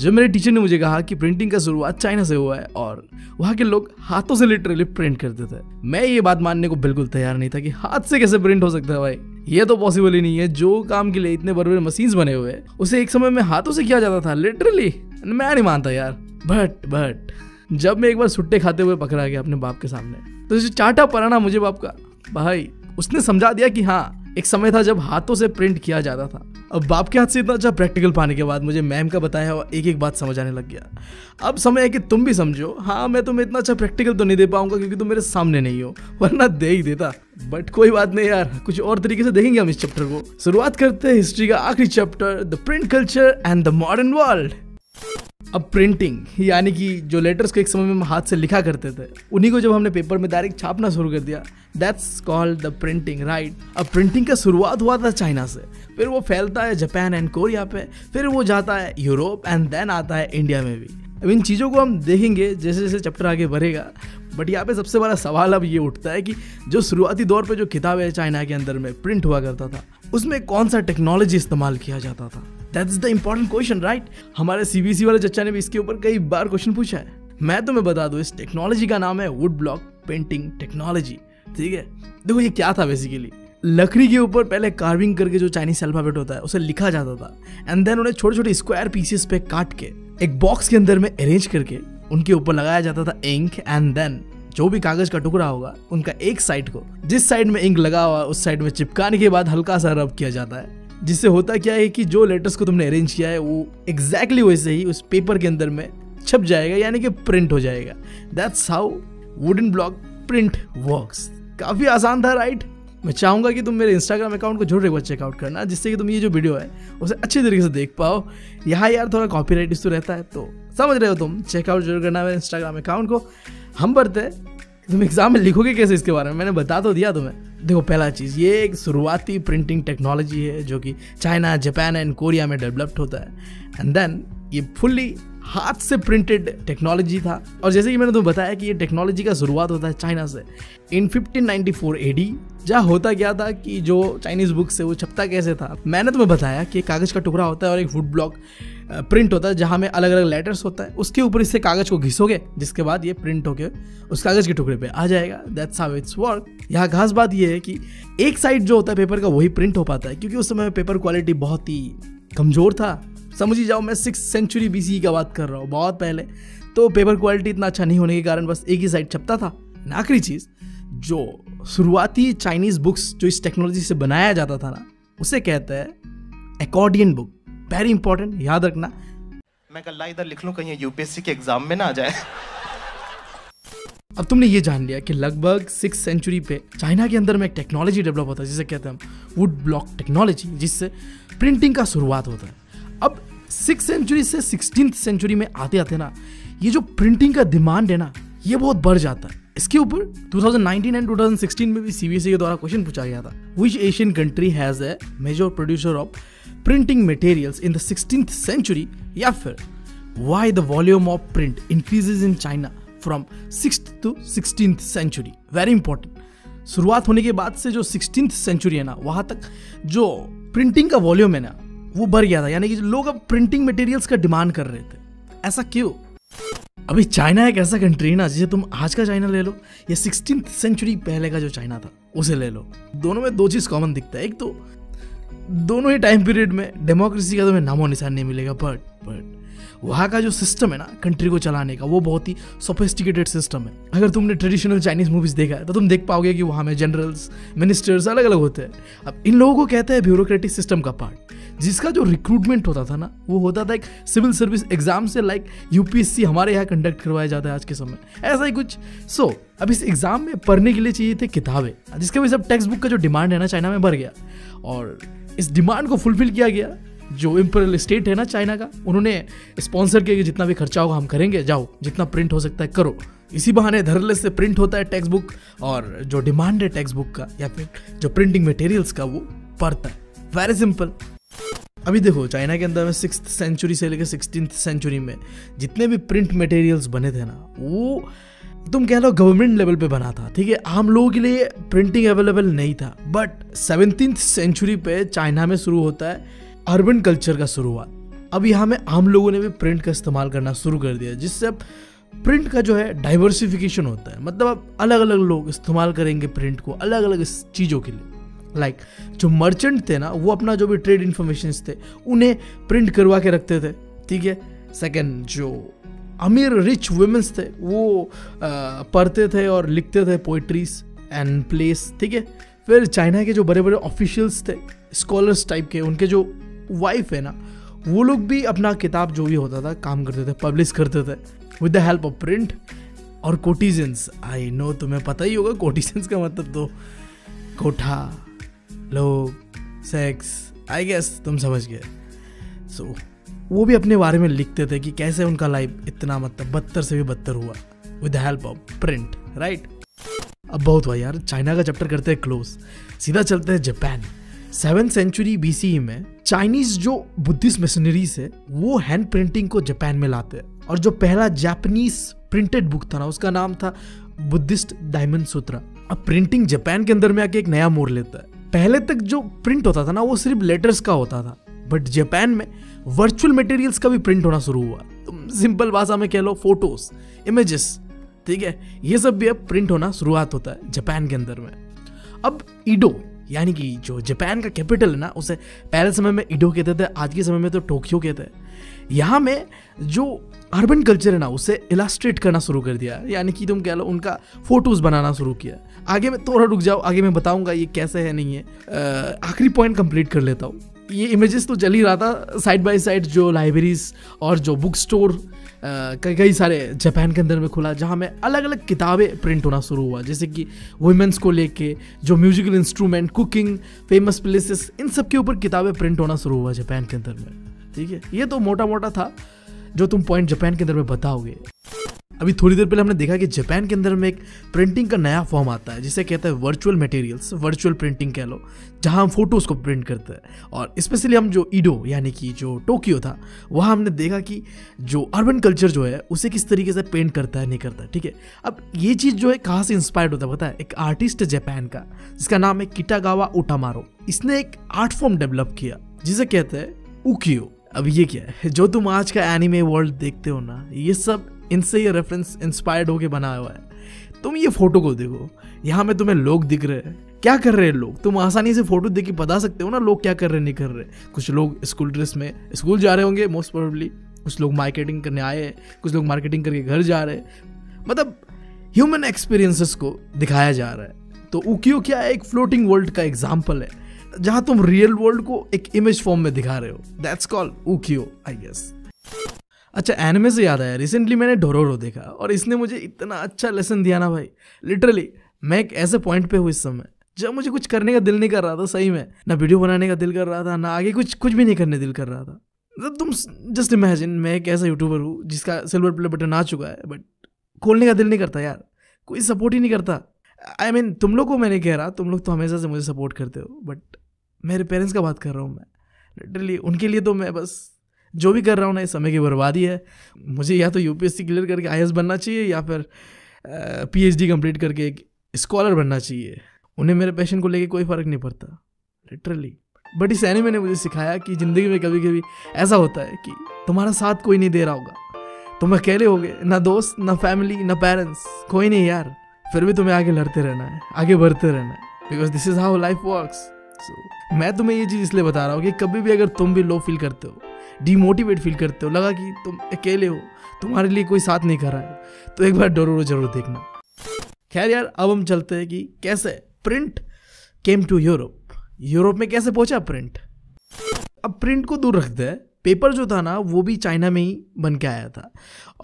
जब मेरे टीचर ने मुझे कहा कि प्रिंटिंग का शुरुआत चाइना से हुआ है और वहाँ के लोग हाथों से लिटरली प्रिंट करते थे मैं ये बात मानने को बिल्कुल तैयार नहीं था कि हाथ से कैसे प्रिंट हो सकता है भाई ये तो पॉसिबल ही नहीं है जो काम के लिए इतने बड़े बड़े मशीन बने हुए हैं उसे एक समय में हाथों से किया जाता था लिटरली मैं नहीं मानता यार बट बट जब मैं एक बार सुट्टे खाते हुए पकड़ा गया अपने बाप के सामने तो जो चाटा पराना मुझे बाप का भाई उसने समझा दिया कि हाँ एक समय था जब हाथों से प्रिंट किया जाता था अब बाप के हाथ से इतना अच्छा प्रैक्टिकल पाने के बाद मुझे मैम का बताया हुआ एक एक बात समझ आने लग गया अब समय है कि तुम भी समझो हाँ मैं तुम्हें इतना अच्छा प्रैक्टिकल तो नहीं दे पाऊंगा क्योंकि तुम मेरे सामने नहीं हो वरना दे ही देता बट कोई बात नहीं यार कुछ और तरीके से देखेंगे हम इस चैप्टर को शुरुआत करते हैं हिस्ट्री का आखिरी chapter the print culture and the modern world अब प्रिंटिंग यानी कि जो लेटर्स को एक समय में हम हाथ से लिखा करते थे उन्हीं को जब हमने पेपर में डायरेक्ट छापना शुरू कर दिया that's called the printing right अब प्रिंटिंग का शुरुआत हुआ था चाइना से फिर वो फैलता है जापान एंड कोरिया पे फिर वो जाता है यूरोप एंड देन आता है इंडिया में भी अब इन चीज़ों को हम देखेंगे जैसे जैसे चैप्टर आगे बढ़ेगा बट यहाँ पे सबसे बड़ा सवाल अब ये उठता है कि जो शुरुआती दौर पे जो किताबें चाइना के अंदर में प्रिंट हुआ करता था उसमें कौन सा टेक्नोलॉजी इस्तेमाल किया जाता था that is the important question right हमारे सीबीसी वाले चचा ने भी इसके ऊपर कई बार क्वेश्चन पूछा है मैं तुम्हें बता दू इस टेक्नोलॉजी का नाम है वुड ब्लॉक पेंटिंग टेक्नोलॉजी ठीक है देखो ये क्या था बेसिकली लकड़ी के ऊपर पहले कार्विंग करके जो चाइनीज अल्फाबेट होता है उसे लिखा जाता था एंड देन उन्हें छोटे छोटे स्क्वायर पीसेस पे काट के एक बॉक्स के अंदर में अरेंज करके उनके ऊपर लगाया जाता था इंक एंड देन जो भी कागज का टुकड़ा होगा उनका एक साइड को जिस साइड में इंक लगा हुआ उस साइड में चिपकाने के बाद हल्का सा रब किया जाता है जिससे होता क्या है कि जो लेटर्स को तुमने अरेंज किया है वो एग्जैक्टली exactly वैसे ही उस पेपर के अंदर में छप जाएगा यानी कि प्रिंट हो जाएगा that's how wooden block print work काफ़ी आसान था राइट मैं चाहूँगा कि तुम मेरे इंस्टाग्राम अकाउंट को जरूर एक बार चेकआउट करना जिससे कि तुम ये जो वीडियो है उसे अच्छे तरीके से देख पाओ यहाँ यार थोड़ा कॉपी राइट तो रहता है तो समझ रहे हो तुम चेकआउट जरूर करना मेरे इंस्टाग्राम अकाउंट को हम बढ़ते तुम एग्जाम में लिखोगे कैसे इसके बारे में मैंने बता तो दिया तुम्हें देखो पहला चीज़ ये एक शुरुआती प्रिंटिंग टेक्नोलॉजी है जो कि चाइना जापान एंड कोरिया में डेवलप्ड होता है एंड देन ये फुल्ली हाथ से प्रिंटेड टेक्नोलॉजी था और जैसे कि मैंने तुम्हें बताया कि ये टेक्नोलॉजी का शुरुआत होता है चाइना से इन 1594 एडी जहाँ होता क्या था कि जो चाइनीज़ बुक से वो छपता कैसे था मैंने तुम्हें बताया कि कागज़ का टुकड़ा होता है और एक वुड ब्लॉक प्रिंट होता है जहाँ में अलग अलग लेटर्स होता है उसके ऊपर इससे कागज़ को घिसोगे जिसके बाद ये प्रिंट होके उस कागज़ के टुकड़े पे आ जाएगा दैट्स हाउ इट्स वर्क यहाँ खास बात ये है कि एक साइड जो होता है पेपर का वही प्रिंट हो पाता है क्योंकि उस समय पेपर क्वालिटी बहुत ही कमज़ोर था समझ ही जाओ मैं सिक्स सेंचुरी बी का बात कर रहा हूँ बहुत पहले तो पेपर क्वालिटी इतना अच्छा नहीं होने के कारण बस एक ही साइड छपता था आखिरी चीज़ जो शुरुआती चाइनीज़ बुक्स जो इस टेक्नोलॉजी से बनाया जाता था ना उसे कहते हैं एकॉर्डियन बुक वेरी इंपॉर्टेंट याद रखना मैं कल इधर लिख लूँ कहीं यूपीएससी के एग्जाम में ना आ जाए अब तुमने ये जान लिया कि लगभग सिक्स सेंचुरी पे चाइना के अंदर में एक टेक्नोलॉजी डेवलप होता है जिसे कहते हैं हम वुड ब्लॉक टेक्नोलॉजी जिससे प्रिंटिंग का शुरुआत होता है अब सिक्स सेंचुरी से सिक्सटीन सेंचुरी में आते आते ना ये जो प्रिंटिंग का डिमांड है ना ये बहुत बढ़ जाता है इसके ऊपर 2019 एंड 2016 में भी सीबीएसई e के द्वारा क्वेश्चन पूछा गया था which Asian country has a major producer of printing materials in the sixteen century या फिर why the volume of print increases in China from six to sixteen century very important शुरुआत होने के बाद से जो सिक्सटीन सेंचुरी है ना वहाँ तक जो प्रिंटिंग का वॉल्यूम है ना वो भर गया था यानी कि लोग अब प्रिंटिंग मटेरियल्स का डिमांड कर रहे थे ऐसा क्यों अभी चाइना एक ऐसा कंट्री है ना जिसे तुम आज का चाइना ले लो या सिक्सटीन सेंचुरी पहले का जो चाइना था उसे ले लो दोनों में दो चीज़ कॉमन दिखता है एक तो दोनों ही टाइम पीरियड में डेमोक्रेसी का तुम्हें नामो निशान नहीं मिलेगा बट बट वहाँ का जो सिस्टम है ना कंट्री को चलाने का वो बहुत ही सोफिस्टिकेटेड सिस्टम है अगर तुमने ट्रेडिशनल चाइनीज मूवीज देखा है तो तुम देख पाओगे कि वहाँ में जनरल्स मिनिस्टर्स अलग अलग होते हैं अब इन लोगों को कहते हैं ब्यूरोक्रेटिक सिस्टम का पार्ट जिसका जो रिक्रूटमेंट होता था ना वो होता था एक सिविल सर्विस एग्जाम से लाइक यूपीएससी हमारे यहाँ कंडक्ट करवाया जाता है आज के समय ऐसा ही कुछ सो so, अब इस एग्ज़ाम में पढ़ने के लिए चाहिए थे किताबें जिसके वजह से अब टेक्स्ट बुक का जो डिमांड है ना चाइना में बढ़ गया और इस डिमांड को फुलफिल किया गया जो इम्परल स्टेट है ना चाइना का उन्होंने स्पॉन्सर किया कि जितना भी खर्चा होगा हम करेंगे जाओ जितना प्रिंट हो सकता है करो इसी बहाने धरले से प्रिंट होता है टेक्स्ट बुक और जो डिमांड है टेक्स्ट बुक का या फिर जो प्रिंटिंग मटेरियल्स का वो पढ़ता है वेरी सिंपल अभी देखो चाइना के अंदर में सिक्स सेंचुरी से लेकर सिक्सटीन सेंचुरी में जितने भी प्रिंट मटेरियल्स बने थे ना वो तुम कह लो गवर्नमेंट लेवल पे बना था ठीक है आम लोगों के लिए प्रिंटिंग अवेलेबल नहीं था बट सेवनटीन सेंचुरी पे चाइना में शुरू होता है अर्बन कल्चर का शुरुआत अब यहाँ में आम लोगों ने भी प्रिंट का इस्तेमाल करना शुरू कर दिया जिससे अब प्रिंट का जो है डाइवर्सिफिकेशन होता है मतलब अब अलग अलग लोग इस्तेमाल करेंगे प्रिंट को अलग अलग चीज़ों के लिए लाइक like, जो मर्चेंट थे ना वो अपना जो भी ट्रेड इन्फॉर्मेशन थे उन्हें प्रिंट करवा के रखते थे ठीक है सेकेंड जो अमीर रिच वुमेंस थे वो आ, पढ़ते थे और लिखते थे पोइट्रीज एंड प्लेस ठीक है फिर चाइना के जो बड़े बड़े ऑफिशियल्स थे स्कॉलर्स टाइप के उनके जो वाइफ है ना वो लोग भी अपना किताब जो भी होता था काम करते थे पब्लिश करते थे with the help of print और कोटिजेंस आई नो तुम्हें पता ही होगा कोटिजेंस का मतलब तो कोठा लोग सेक्स आई गेस तुम समझ गए सो so, वो भी अपने बारे में लिखते थे कि कैसे उनका लाइफ इतना मतलब बदतर से भी बदतर हुआ with the help of print right अब बहुत हुआ यार चाइना का चैप्टर करते हैं क्लोज सीधा चलते हैं Japan seven century BC e में चाइनीज जो बुद्धिस्ट मिशनरीज है वो हैंड प्रिंटिंग को जापान में लाते हैं और जो पहला जापानीज प्रिंटेड बुक था ना उसका नाम था बुद्धिस्ट डायमंड सूत्र अब प्रिंटिंग जापान के अंदर में आके एक नया मोड़ लेता है पहले तक जो प्रिंट होता था ना वो सिर्फ लेटर्स का होता था बट जापान में वर्चुअल मटेरियल्स का भी प्रिंट होना शुरू हुआ सिंपल भाषा में कह लो फोटोज इमेजेस ठीक है ये सब भी अब प्रिंट होना शुरुआत होता है जापान के अंदर में अब इडो यानी कि जो जापान का कैपिटल है ना उसे पहले समय में इडो कहते थे आज के समय में तो टोक्यो कहते हैं यहाँ में जो अर्बन कल्चर है ना उसे इलास्ट्रेट करना शुरू कर दिया यानी कि तुम कह लो उनका फोटोज़ बनाना शुरू किया आगे मैं थोड़ा रुक जाओ आगे मैं बताऊँगा ये कैसे है नहीं है आखिरी पॉइंट कंप्लीट कर लेता हूँ ये इमेजेस तो चल ही रहा था साइड बाय साइड जो लाइब्रेरीज और जो बुक स्टोर कई सारे जापान के अंदर में खुला जहाँ में अलग अलग किताबें प्रिंट होना शुरू हुआ जैसे कि वुमेंस को लेके जो musical instrument cooking famous places इन सब के ऊपर किताबें प्रिंट होना शुरू हुआ जापान के अंदर में ठीक है ये तो मोटा मोटा था जो तुम पॉइंट जापान के अंदर में बताओगे अभी थोड़ी देर पहले हमने देखा कि जापान के अंदर में एक प्रिंटिंग का नया फॉर्म आता है जिसे कहता है वर्चुअल मटेरियल्स वर्चुअल प्रिंटिंग कह लो जहां हम फोटोज़ को प्रिंट करते हैं और स्पेशली हम जो ईडो यानी कि जो टोक्यो था वहां हमने देखा कि जो अर्बन कल्चर जो है उसे किस तरीके से पेंट करता है नहीं करता ठीक है अब ये चीज़ जो है कहाँ से इंस्पायर्ड होता है पता है एक आर्टिस्ट है जापान का जिसका नाम है किटागावा ओटामारो इसने एक आर्ट फॉर्म डेवलप किया जिसे कहते हैं उकियो अब ये क्या है जो तुम आज का एनिमे वर्ल्ड देखते हो ना ये सब इनसे ये रेफरेंस इंस्पायर्ड होके बनाया हुआ है तुम ये फोटो को देखो यहाँ में तुम्हें लोग दिख रहे हैं क्या कर रहे हैं लोग तुम आसानी से फोटो देख के बता सकते हो ना लोग क्या कर रहे नहीं कर रहे कुछ लोग स्कूल ड्रेस में स्कूल जा रहे होंगे मोस्ट प्रोबेबली कुछ लोग मार्केटिंग करने आए कुछ लोग मार्केटिंग करके घर जा रहे मतलब ह्यूमन एक्सपीरियंसेस को दिखाया जा रहा है तो उकियो क्या है एक फ्लोटिंग वर्ल्ड का एग्जाम्पल है जहाँ तुम रियल वर्ल्ड को एक इमेज फॉर्म में दिखा रहे हो that's call ukiyo I guess अच्छा एनिमे से याद आया रिसेंटली मैंने डोरोरो देखा और इसने मुझे इतना अच्छा लेसन दिया ना भाई लिटरली मैं एक ऐसे पॉइंट पे हूँ इस समय जब मुझे कुछ करने का दिल नहीं कर रहा था सही में ना वीडियो बनाने का दिल कर रहा था ना आगे कुछ कुछ भी नहीं करने दिल कर रहा था तो तुम जस्ट इमेजिन मैं एक ऐसा यूट्यूबर हूँ जिसका सिल्वर प्ले बटन आ चुका है बट खोलने का दिल नहीं करता यार कोई सपोर्ट ही नहीं करता आई I मीन mean, तुम लोग को मैंने कह रहा तुम लोग तो हमेशा से मुझे सपोर्ट करते हो बट मेरे पेरेंट्स का बात कर रहा हूँ मैं लिटरली उनके लिए तो मैं बस जो भी कर रहा हूँ ना ये समय की बर्बादी है मुझे या तो यूपीएससी क्लियर करके आई बनना चाहिए या फिर पीएचडी कंप्लीट करके एक स्कॉलर बनना चाहिए उन्हें मेरे पैशन को लेके कोई फ़र्क नहीं पड़ता लिटरली बट इस एनिमे ने मुझे सिखाया कि ज़िंदगी में कभी कभी ऐसा होता है कि तुम्हारा साथ कोई नहीं दे रहा होगा तुम अकेले हो गए ना दोस्त ना फैमिली ना पेरेंट्स कोई नहीं यार फिर भी तुम्हें आगे लड़ते रहना है आगे बढ़ते रहना है because this is how life work so मैं तुम्हें ये चीज़ इसलिए बता रहा हूँ कि कभी भी अगर तुम भी लो फील करते हो डिमोटिवेट फील करते हो लगा कि तुम अकेले हो तुम्हारे लिए कोई साथ नहीं रहा है तो एक बार डोरो जरूर देखना खैर यार अब हम चलते हैं कि कैसे print came to Europe Europe में कैसे पहुंचा प्रिंट अब प्रिंट को दूर रखते हैं पेपर जो था ना वो भी चाइना में ही बन के आया था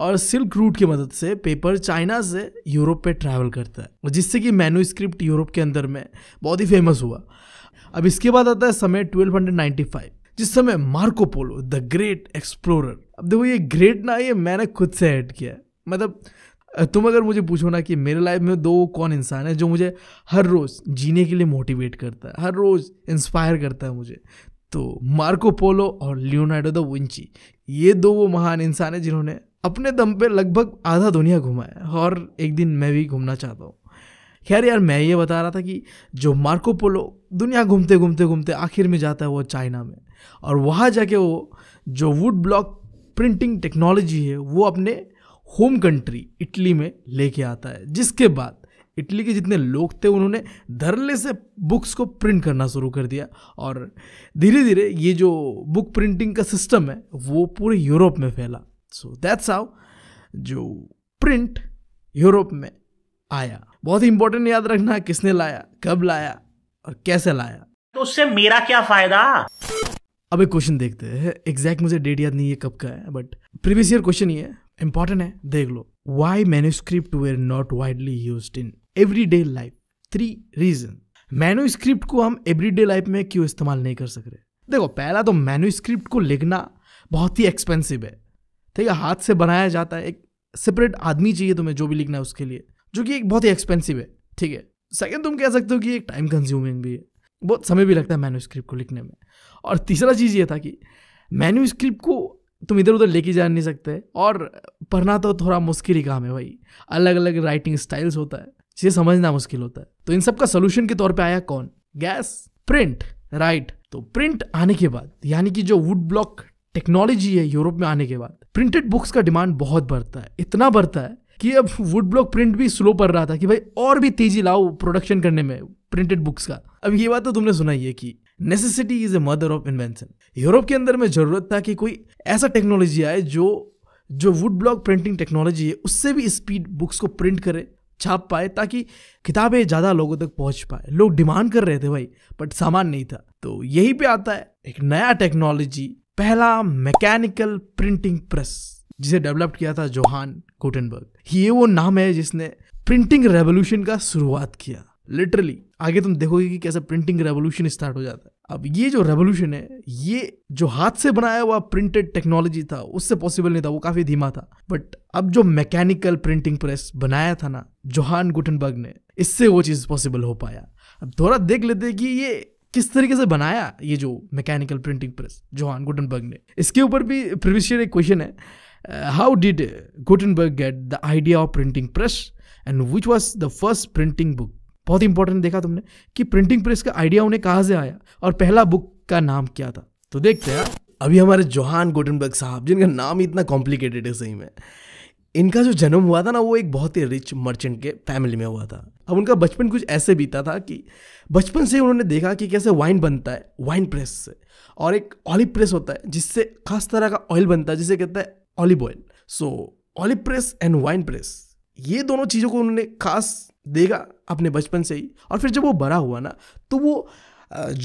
और सिल्क रूट की मदद से पेपर चाइना से यूरोप पे ट्रैवल करता है जिससे कि मैनुस्क्रिप्ट यूरोप के अंदर में बहुत ही फेमस हुआ अब इसके बाद आता है समय फाइव जिस समय Marco Polo the great explorer अब देखो ये ग्रेट ना ये मैंने खुद से ऐड किया है मतलब तुम अगर मुझे पूछो ना कि मेरे लाइफ में दो कौन इंसान है जो मुझे हर रोज़ जीने के लिए मोटिवेट करता है हर रोज़ इंस्पायर करता है मुझे तो मार्को पोलो और लियोनार्डो द विंची ये दो वो महान इंसान हैं जिन्होंने अपने दम पे लगभग आधा दुनिया घुमाया है और एक दिन मैं भी घूमना चाहता हूँ खैर यार मैं ये बता रहा था कि जो मार्को पोलो दुनिया घूमते घूमते घूमते आखिर में जाता है वो चाइना में और वहाँ जाके वो जो वुड ब्लॉक प्रिंटिंग टेक्नोलॉजी है वो अपने होम कंट्री इटली में लेके आता है जिसके बाद इटली के जितने लोग थे उन्होंने धरले से बुक्स को प्रिंट करना शुरू कर दिया और धीरे धीरे ये जो बुक प्रिंटिंग का सिस्टम है वो पूरे यूरोप में फैला सो दैट्स हाउ जो प्रिंट यूरोप में आया बहुत ही इंपॉर्टेंट याद रखना किसने लाया कब लाया और कैसे लाया तो उससे मेरा क्या फायदा अब एक क्वेश्चन देखते हैं एग्जैक्ट मुझे डेट याद नहीं है कब का है बट प्रीवियस ईयर क्वेश्चन ही है इंपॉर्टेंट है देख लो why manuscript were not widely use in every day life three reason manuscript को हम एवरी डे लाइफ में क्यों इस्तेमाल नहीं कर सक रहे देखो पहला तो मैन्यूस्क्रिप्ट को लिखना बहुत ही एक्सपेंसिव है ठीक तो है हाथ से बनाया जाता है एक सेपरेट आदमी चाहिए तुम्हें जो भी लिखना है उसके लिए जो कि एक बहुत ही एक्सपेंसिव है ठीक है सेकेंड तुम कह सकते हो कि एक टाइम कंज्यूमिंग भी है बहुत समय भी लगता है मैन्यू स्क्रिप्ट को लिखने में और तीसरा चीज़ ये था कि मैन्यू स्क्रिप्ट को तुम इधर उधर लेके जा नहीं सकते और पढ़ना तो थोड़ा मुश्किल ही काम है भाई अलग अलग राइटिंग स्टाइल्स होता है जिसे समझना मुश्किल होता है तो इन सब का सोल्यूशन के तौर पर आया कौन गैस प्रिंट राइट तो प्रिंट आने के बाद यानी कि जो वुड ब्लॉक टेक्नोलॉजी है यूरोप में आने के बाद प्रिंटेड बुक्स का डिमांड बहुत बढ़ता है इतना बढ़ता है कि अब वुड ब्लॉक प्रिंट भी स्लो पड़ रहा था कि भाई और भी तेजी लाओ प्रोडक्शन करने में प्रिंटेड बुक्स का अब ये बात तो तुमने सुना ही है कि necessity is a mother of invention Europe के अंदर में जरूरत था कि कोई ऐसा टेक्नोलॉजी आए जो जो वुड ब्लॉक प्रिंटिंग टेक्नोलॉजी है उससे भी स्पीड बुक्स को प्रिंट करे छाप पाए ताकि किताबें ज़्यादा लोगों तक पहुंच पाए लोग डिमांड कर रहे थे भाई बट सामान नहीं था तो यही पे आता है एक नया टेक्नोलॉजी पहला मैकेनिकल प्रिंटिंग प्रेस जिसे डेवलप किया था जोहान कोटनबर्ग ये वो नाम है जिसने प्रिंटिंग रेवोल्यूशन का शुरुआत किया लिटरली आगे तुम देखोगे कि कैसे प्रिंटिंग रेवोल्यूशन स्टार्ट हो जाता है अब ये जो रेवोल्यूशन है ये जो हाथ से बनाया हुआ प्रिंटेड टेक्नोलॉजी था उससे पॉसिबल नहीं था वो काफ़ी धीमा था बट अब जो मैकेनिकल प्रिंटिंग प्रेस बनाया था ना जोहान गुटनबर्ग ने इससे वो चीज़ पॉसिबल हो पाया अब थोड़ा देख लेते कि ये किस तरीके से बनाया ये जो mechanical printing press Johann Gutenberg ने इसके ऊपर भी प्रीवियस एक क्वेश्चन है how did Gutenberg get the idea of printing press and which was the first printing book बहुत इंपॉर्टेंट देखा तुमने कि प्रिंटिंग प्रेस का आइडिया उन्हें कहाँ से आया और पहला बुक का नाम क्या था तो देखते हैं अभी हमारे जोहान गोटनबर्ग साहब जिनका नाम इतना कॉम्प्लिकेटेड है सही में इनका जो जन्म हुआ था ना वो एक बहुत ही रिच मर्चेंट के फैमिली में हुआ था अब उनका बचपन कुछ ऐसे बीता था कि बचपन से उन्होंने देखा कि कैसे वाइन बनता है वाइन प्रेस से और एक ऑलिव प्रेस होता है जिससे खास तरह का ऑयल बनता है जिसे कहता है olive oil so olive press and wine press ये दोनों चीज़ों को उन्होंने खास देगा अपने बचपन से ही और फिर जब वो बड़ा हुआ ना तो वो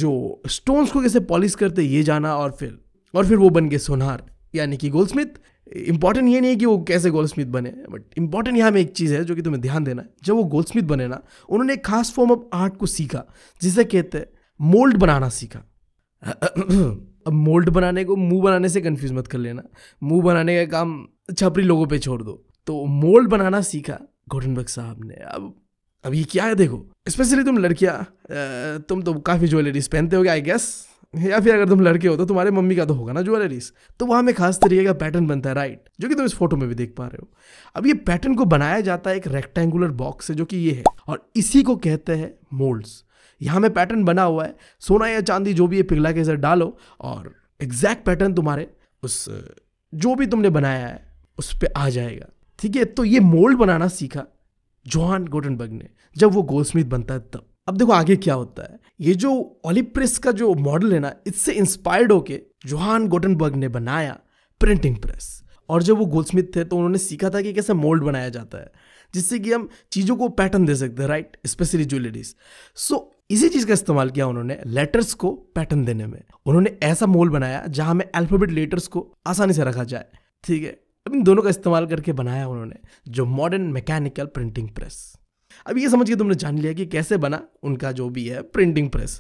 जो स्टोन्स को कैसे पॉलिश करते ये जाना और फिर और फिर वो बन गए सोनार यानी कि गोल स्मिथ इंपॉर्टेंट ये नहीं है कि वो कैसे गोल स्मिथ बने बट इंपॉर्टेंट यहाँ में एक चीज़ है जो कि तुम्हें ध्यान देना है जब वो गोल स्मिथ बने ना उन्होंने एक खास फॉर्म ऑफ आर्ट को सीखा जिसे कहते हैं मोल्ड बनाना सीखा अब मोल्ड बनाने को मुंह बनाने से कंफ्यूज मत कर लेना मुंह बनाने का काम छपरी लोगों पे छोड़ दो तो मोल्ड बनाना सीखा गोटनबर्ग साहब ने अब अब ये क्या है देखो स्पेशली तुम लड़कियाँ तुम तो काफ़ी ज्वेलरीज पहनते हो आई गेस या फिर अगर तुम लड़के हो तो तुम्हारे मम्मी का तो होगा ना ज्वेलरीज तो वहाँ में खास तरीके का पैटर्न बनता है राइट जो कि तुम इस फोटो में भी देख पा रहे हो अब ये पैटर्न को बनाया जाता है एक रेक्टेंगुलर बॉक्स से जो कि ये है और इसी को कहते हैं मोल्ड्स यहाँ में पैटर्न बना हुआ है सोना या चांदी जो भी ये पिघला के सर डालो और एग्जैक्ट पैटर्न तुम्हारे उस जो भी तुमने बनाया है उस पर आ जाएगा ठीक है तो ये मोल्ड बनाना सीखा जोहान गोटनबर्ग ने जब वो गोल्डस्मिथ बनता है तब अब देखो आगे क्या होता है ये जो ओलिप्रेस का जो मॉडल है ना इससे इंस्पायर्ड होके जोहान गोटनबर्ग ने बनाया प्रिंटिंग प्रेस और जब वो गोल्डस्मिथ थे तो उन्होंने सीखा था कि कैसे मोल्ड बनाया जाता है जिससे कि हम चीज़ों को पैटर्न दे सकते हैं राइट स्पेशली ज्वेलरीज सो इसी चीज़ का इस्तेमाल किया उन्होंने लेटर्स को पैटर्न देने में उन्होंने ऐसा मोल बनाया जहाँ में अल्फ़ाबेट लेटर्स को आसानी से रखा जाए ठीक है अब इन दोनों का इस्तेमाल करके बनाया उन्होंने जो मॉडर्न मैकेनिकल प्रिंटिंग प्रेस अब ये समझ के तुमने जान लिया कि कैसे बना उनका जो भी है प्रिंटिंग प्रेस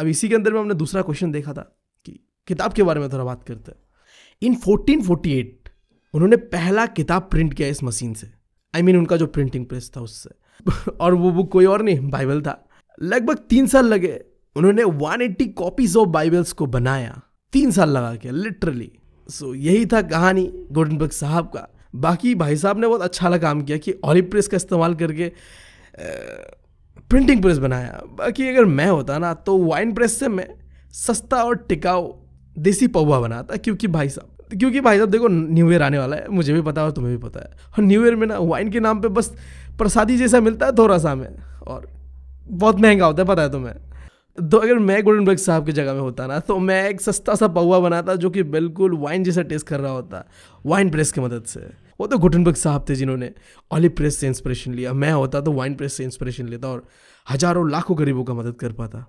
अब इसी के अंदर में हमने दूसरा क्वेश्चन देखा था कि किताब के बारे में थोड़ा बात करते हैं इन 1448 उन्होंने पहला किताब प्रिंट किया इस मशीन से आई I मीन mean, उनका जो प्रिंटिंग प्रेस था उससे और वो बुक कोई और नहीं बाइबल था लगभग तीन साल लगे उन्होंने 180 कॉपीज ऑफ बाइबल्स को बनाया तीन साल लगा के लिटरली सो यही था कहानी गोडनबर्ग साहब का बाकी भाई साहब ने बहुत अच्छा लगा काम किया कि ऑलि प्रेस का इस्तेमाल करके प्रिंटिंग प्रेस बनाया बाकी अगर मैं होता ना तो वाइन प्रेस से मैं सस्ता और टिकाऊ देसी पौवा बनाता क्योंकि भाई साहब क्योंकि भाई साहब देखो न्यू ईयर आने वाला है मुझे भी पता है और तुम्हें भी पता है और न्यू ईयर में ना वाइन के नाम पे बस प्रसादी जैसा मिलता है थोड़ा सा में और बहुत महंगा होता है पता है तुम्हें तो अगर मैं गोल्डन बर्ग साहब की जगह में होता ना तो मैं एक सस्ता सा पौवा बनाता जो कि बिल्कुल वाइन जैसा टेस्ट कर रहा होता वाइन प्रेस की मदद से वो तो गुटनबर्ग साहब थे जिन्होंने ऑलिव प्रेस से इंस्पिरेशन लिया मैं होता तो वाइन प्रेस से इंस्पिरेशन लेता और हजारों लाखों गरीबों का मदद कर पाता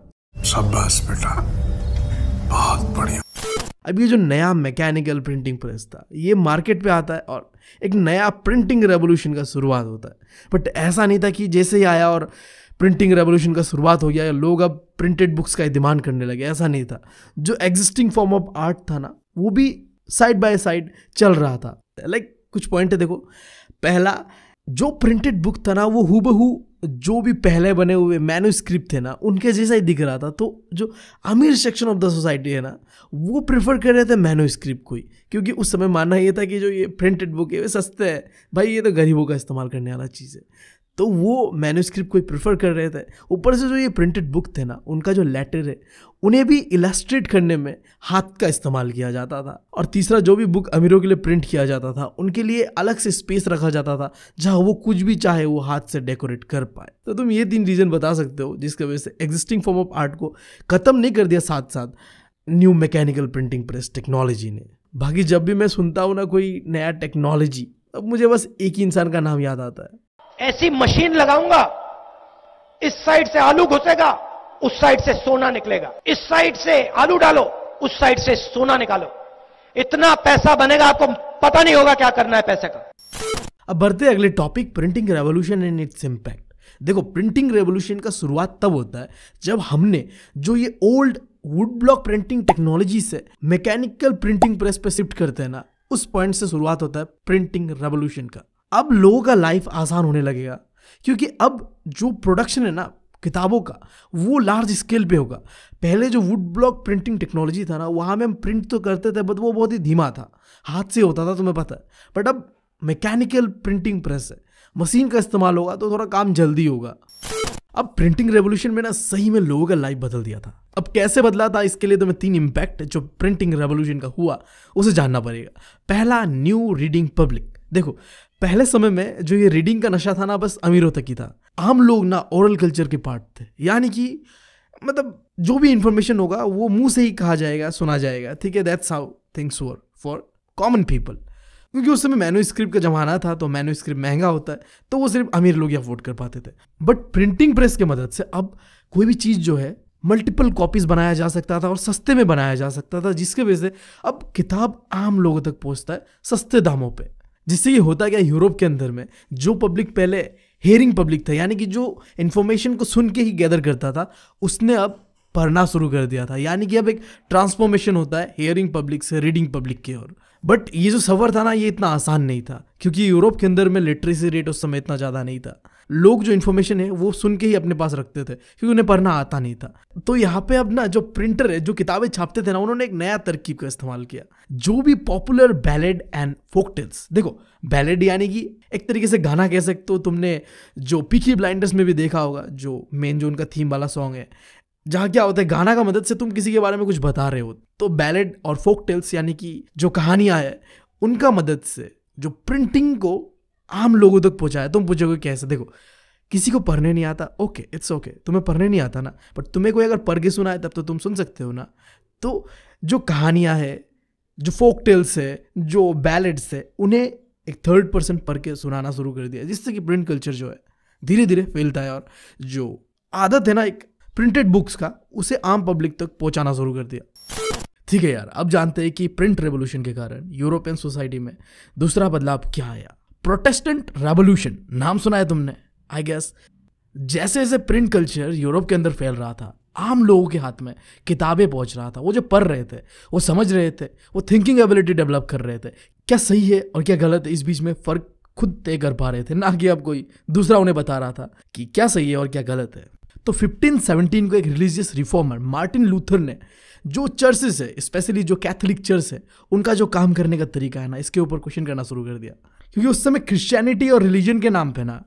बेटा बहुत बढ़िया अब ये जो नया मैकेनिकल प्रिंटिंग प्रेस था ये मार्केट पे आता है और एक नया प्रिंटिंग रेवोल्यूशन का शुरुआत होता है बट ऐसा नहीं था कि जैसे ही आया और प्रिंटिंग रेवोल्यूशन का शुरुआत हो गया या लोग अब प्रिंटेड बुक्स का डिमांड करने लगे ऐसा नहीं था जो एग्जिस्टिंग फॉर्म ऑफ आर्ट था ना वो भी साइड बाय साइड चल रहा था लाइक like, कुछ पॉइंट है देखो पहला जो प्रिंटेड बुक था ना वो हूबहू जो भी पहले बने हुए मैनुस्क्रिप्ट थे ना उनके जैसा ही दिख रहा था तो जो अमीर सेक्शन ऑफ द सोसाइटी है ना वो प्रेफर कर रहे थे मैनुस्क्रिप्ट को ही क्योंकि उस समय मानना ये था कि जो ये प्रिंटेड बुक है वे सस्ते है भाई ये तो गरीबों का इस्तेमाल करने वाला चीज़ है तो वो मैन्यूस्क्रिप्ट कोई प्रेफर कर रहे थे ऊपर से जो ये प्रिंटेड बुक थे ना उनका जो लेटर है उन्हें भी इलास्ट्रेट करने में हाथ का इस्तेमाल किया जाता था और तीसरा जो भी बुक अमीरों के लिए प्रिंट किया जाता था उनके लिए अलग से स्पेस रखा जाता था जहाँ वो कुछ भी चाहे वो हाथ से डेकोरेट कर पाए तो तुम ये तीन रीज़न बता सकते हो जिसकी वजह से एग्जिस्टिंग फॉर्म ऑफ आर्ट को ख़त्म नहीं कर दिया साथ साथ new mechanical printing press technology ने बाकी जब भी मैं सुनता हूँ ना कोई नया टेक्नोलॉजी अब मुझे बस एक ही इंसान का नाम याद आता है ऐसी मशीन लगाऊंगा इस साइड से आलू घुसेगा उस साइड से सोना निकलेगा इस साइड से आलू डालो उस साइड से सोना निकालो इतना पैसा बनेगा आपको पता नहीं होगा क्या करना है पैसे का अब बढ़ते अगले topic printing revolution and its impact देखो प्रिंटिंग रेवोल्यूशन का शुरुआत तब होता है जब हमने जो ये old wood block printing technology से मैकेनिकल प्रिंटिंग प्रेस पे शिफ्ट करते हैं ना उस पॉइंट से शुरुआत होता है प्रिंटिंग रेवोल्यूशन का अब लोगों का लाइफ आसान होने लगेगा क्योंकि अब जो प्रोडक्शन है ना किताबों का वो लार्ज स्केल पे होगा पहले जो वुड ब्लॉक प्रिंटिंग टेक्नोलॉजी था ना वहाँ में हम प्रिंट तो करते थे बट वो बहुत ही धीमा था हाथ से होता था तुम्हें पता है बट अब मैकेनिकल प्रिंटिंग प्रेस है मशीन का इस्तेमाल होगा तो थोड़ा काम जल्दी होगा अब प्रिंटिंग रेवोल्यूशन में ना सही में लोगों का लाइफ बदल दिया था अब कैसे बदला था इसके लिए तो मैं तीन इम्पैक्ट जो प्रिंटिंग रेवोल्यूशन का हुआ उसे जानना पड़ेगा पहला न्यू रीडिंग पब्लिक देखो पहले समय में जो ये रीडिंग का नशा था ना बस अमीरों तक ही था आम लोग ना ओरल कल्चर के पार्ट थे यानी कि मतलब जो भी इंफॉर्मेशन होगा वो मुंह से ही कहा जाएगा सुना जाएगा ठीक है that's how things were for common people क्योंकि उस समय मैनो स्क्रिप्ट का ज़माना था तो मैनो स्क्रिप्ट महंगा होता है तो वो सिर्फ अमीर लोग ही अफोर्ड कर पाते थे बट प्रिंटिंग प्रेस की मदद से अब कोई भी चीज़ जो है मल्टीपल कॉपीज बनाया जा सकता था और सस्ते में बनाया जा सकता था जिसके वजह से अब किताब आम लोगों तक पहुंचता है सस्ते दामों पे जिससे ये होता क्या यूरोप के अंदर में जो पब्लिक पहले हेयरिंग पब्लिक था यानी कि जो इन्फॉर्मेशन को सुन के ही गैदर करता था उसने अब पढ़ना शुरू कर दिया था यानी कि अब एक ट्रांसफॉर्मेशन होता है हेयरिंग पब्लिक से रीडिंग पब्लिक की ओर बट ये जो सफ़र था ना ये इतना आसान नहीं था क्योंकि यूरोप के अंदर में लिटरेसी रेट उस समय इतना ज़्यादा नहीं था लोग जो इन्फॉर्मेशन है वो सुन के ही अपने पास रखते थे क्योंकि उन्हें पढ़ना आता नहीं था तो यहाँ पे अपना जो प्रिंटर है जो किताबें छापते थे ना उन्होंने एक नया तरकीब का इस्तेमाल किया जो भी पॉपुलर बैलेड एंड फोकटेल्स देखो बैलेड यानी कि एक तरीके से गाना कह सकते हो तुमने जो पिकी ब्लाइंडर्स में भी देखा होगा जो मेन जो उनका थीम वाला सॉन्ग है जहाँ क्या होता है गाना का मदद से तुम किसी के बारे में कुछ बता रहे हो तो बैलेड और फोक टेल्स यानी कि जो कहानियाँ हैं उनका मदद से जो प्रिंटिंग को आम लोगों तक पहुँचाया तुम पूछोगे कैसे देखो किसी को पढ़ने नहीं आता ओके इट्स ओके तुम्हें पढ़ने नहीं आता ना बट तुम्हें कोई अगर पढ़ के सुना है तब तो तुम सुन सकते हो ना तो जो कहानियाँ है जो फोक टेल्स है जो बैलेट्स है उन्हें एक थर्ड पर्सन पढ़ के सुनाना शुरू कर दिया जिससे कि प्रिंट कल्चर जो है धीरे धीरे फैलता है और जो आदत है ना एक प्रिंटेड बुक्स का उसे आम पब्लिक तक पहुंचाना शुरू कर दिया ठीक है यार अब जानते हैं कि प्रिंट रेवोल्यूशन के कारण यूरोपियन सोसाइटी में दूसरा बदलाव क्या आया प्रोटेस्टेंट रेवोल्यूशन नाम सुना है तुमने आई गेस जैसे जैसे प्रिंट कल्चर यूरोप के अंदर फैल रहा था आम लोगों के हाथ में किताबें पहुंच रहा था वो जो पढ़ रहे थे वो समझ रहे थे वो थिंकिंग एबिलिटी डेवलप कर रहे थे क्या सही है और क्या गलत है इस बीच में फ़र्क खुद तय कर पा रहे थे ना कि अब कोई दूसरा उन्हें बता रहा था कि क्या सही है और क्या गलत है तो 1517 को एक रिलीजियस रिफॉर्मर मार्टिन लूथर ने जो चर्चेस है स्पेशली जो कैथोलिक चर्च है उनका जो काम करने का तरीका है ना इसके ऊपर क्वेश्चन करना शुरू कर दिया क्योंकि उस समय क्रिश्चियनिटी और रिलीजन के नाम पे ना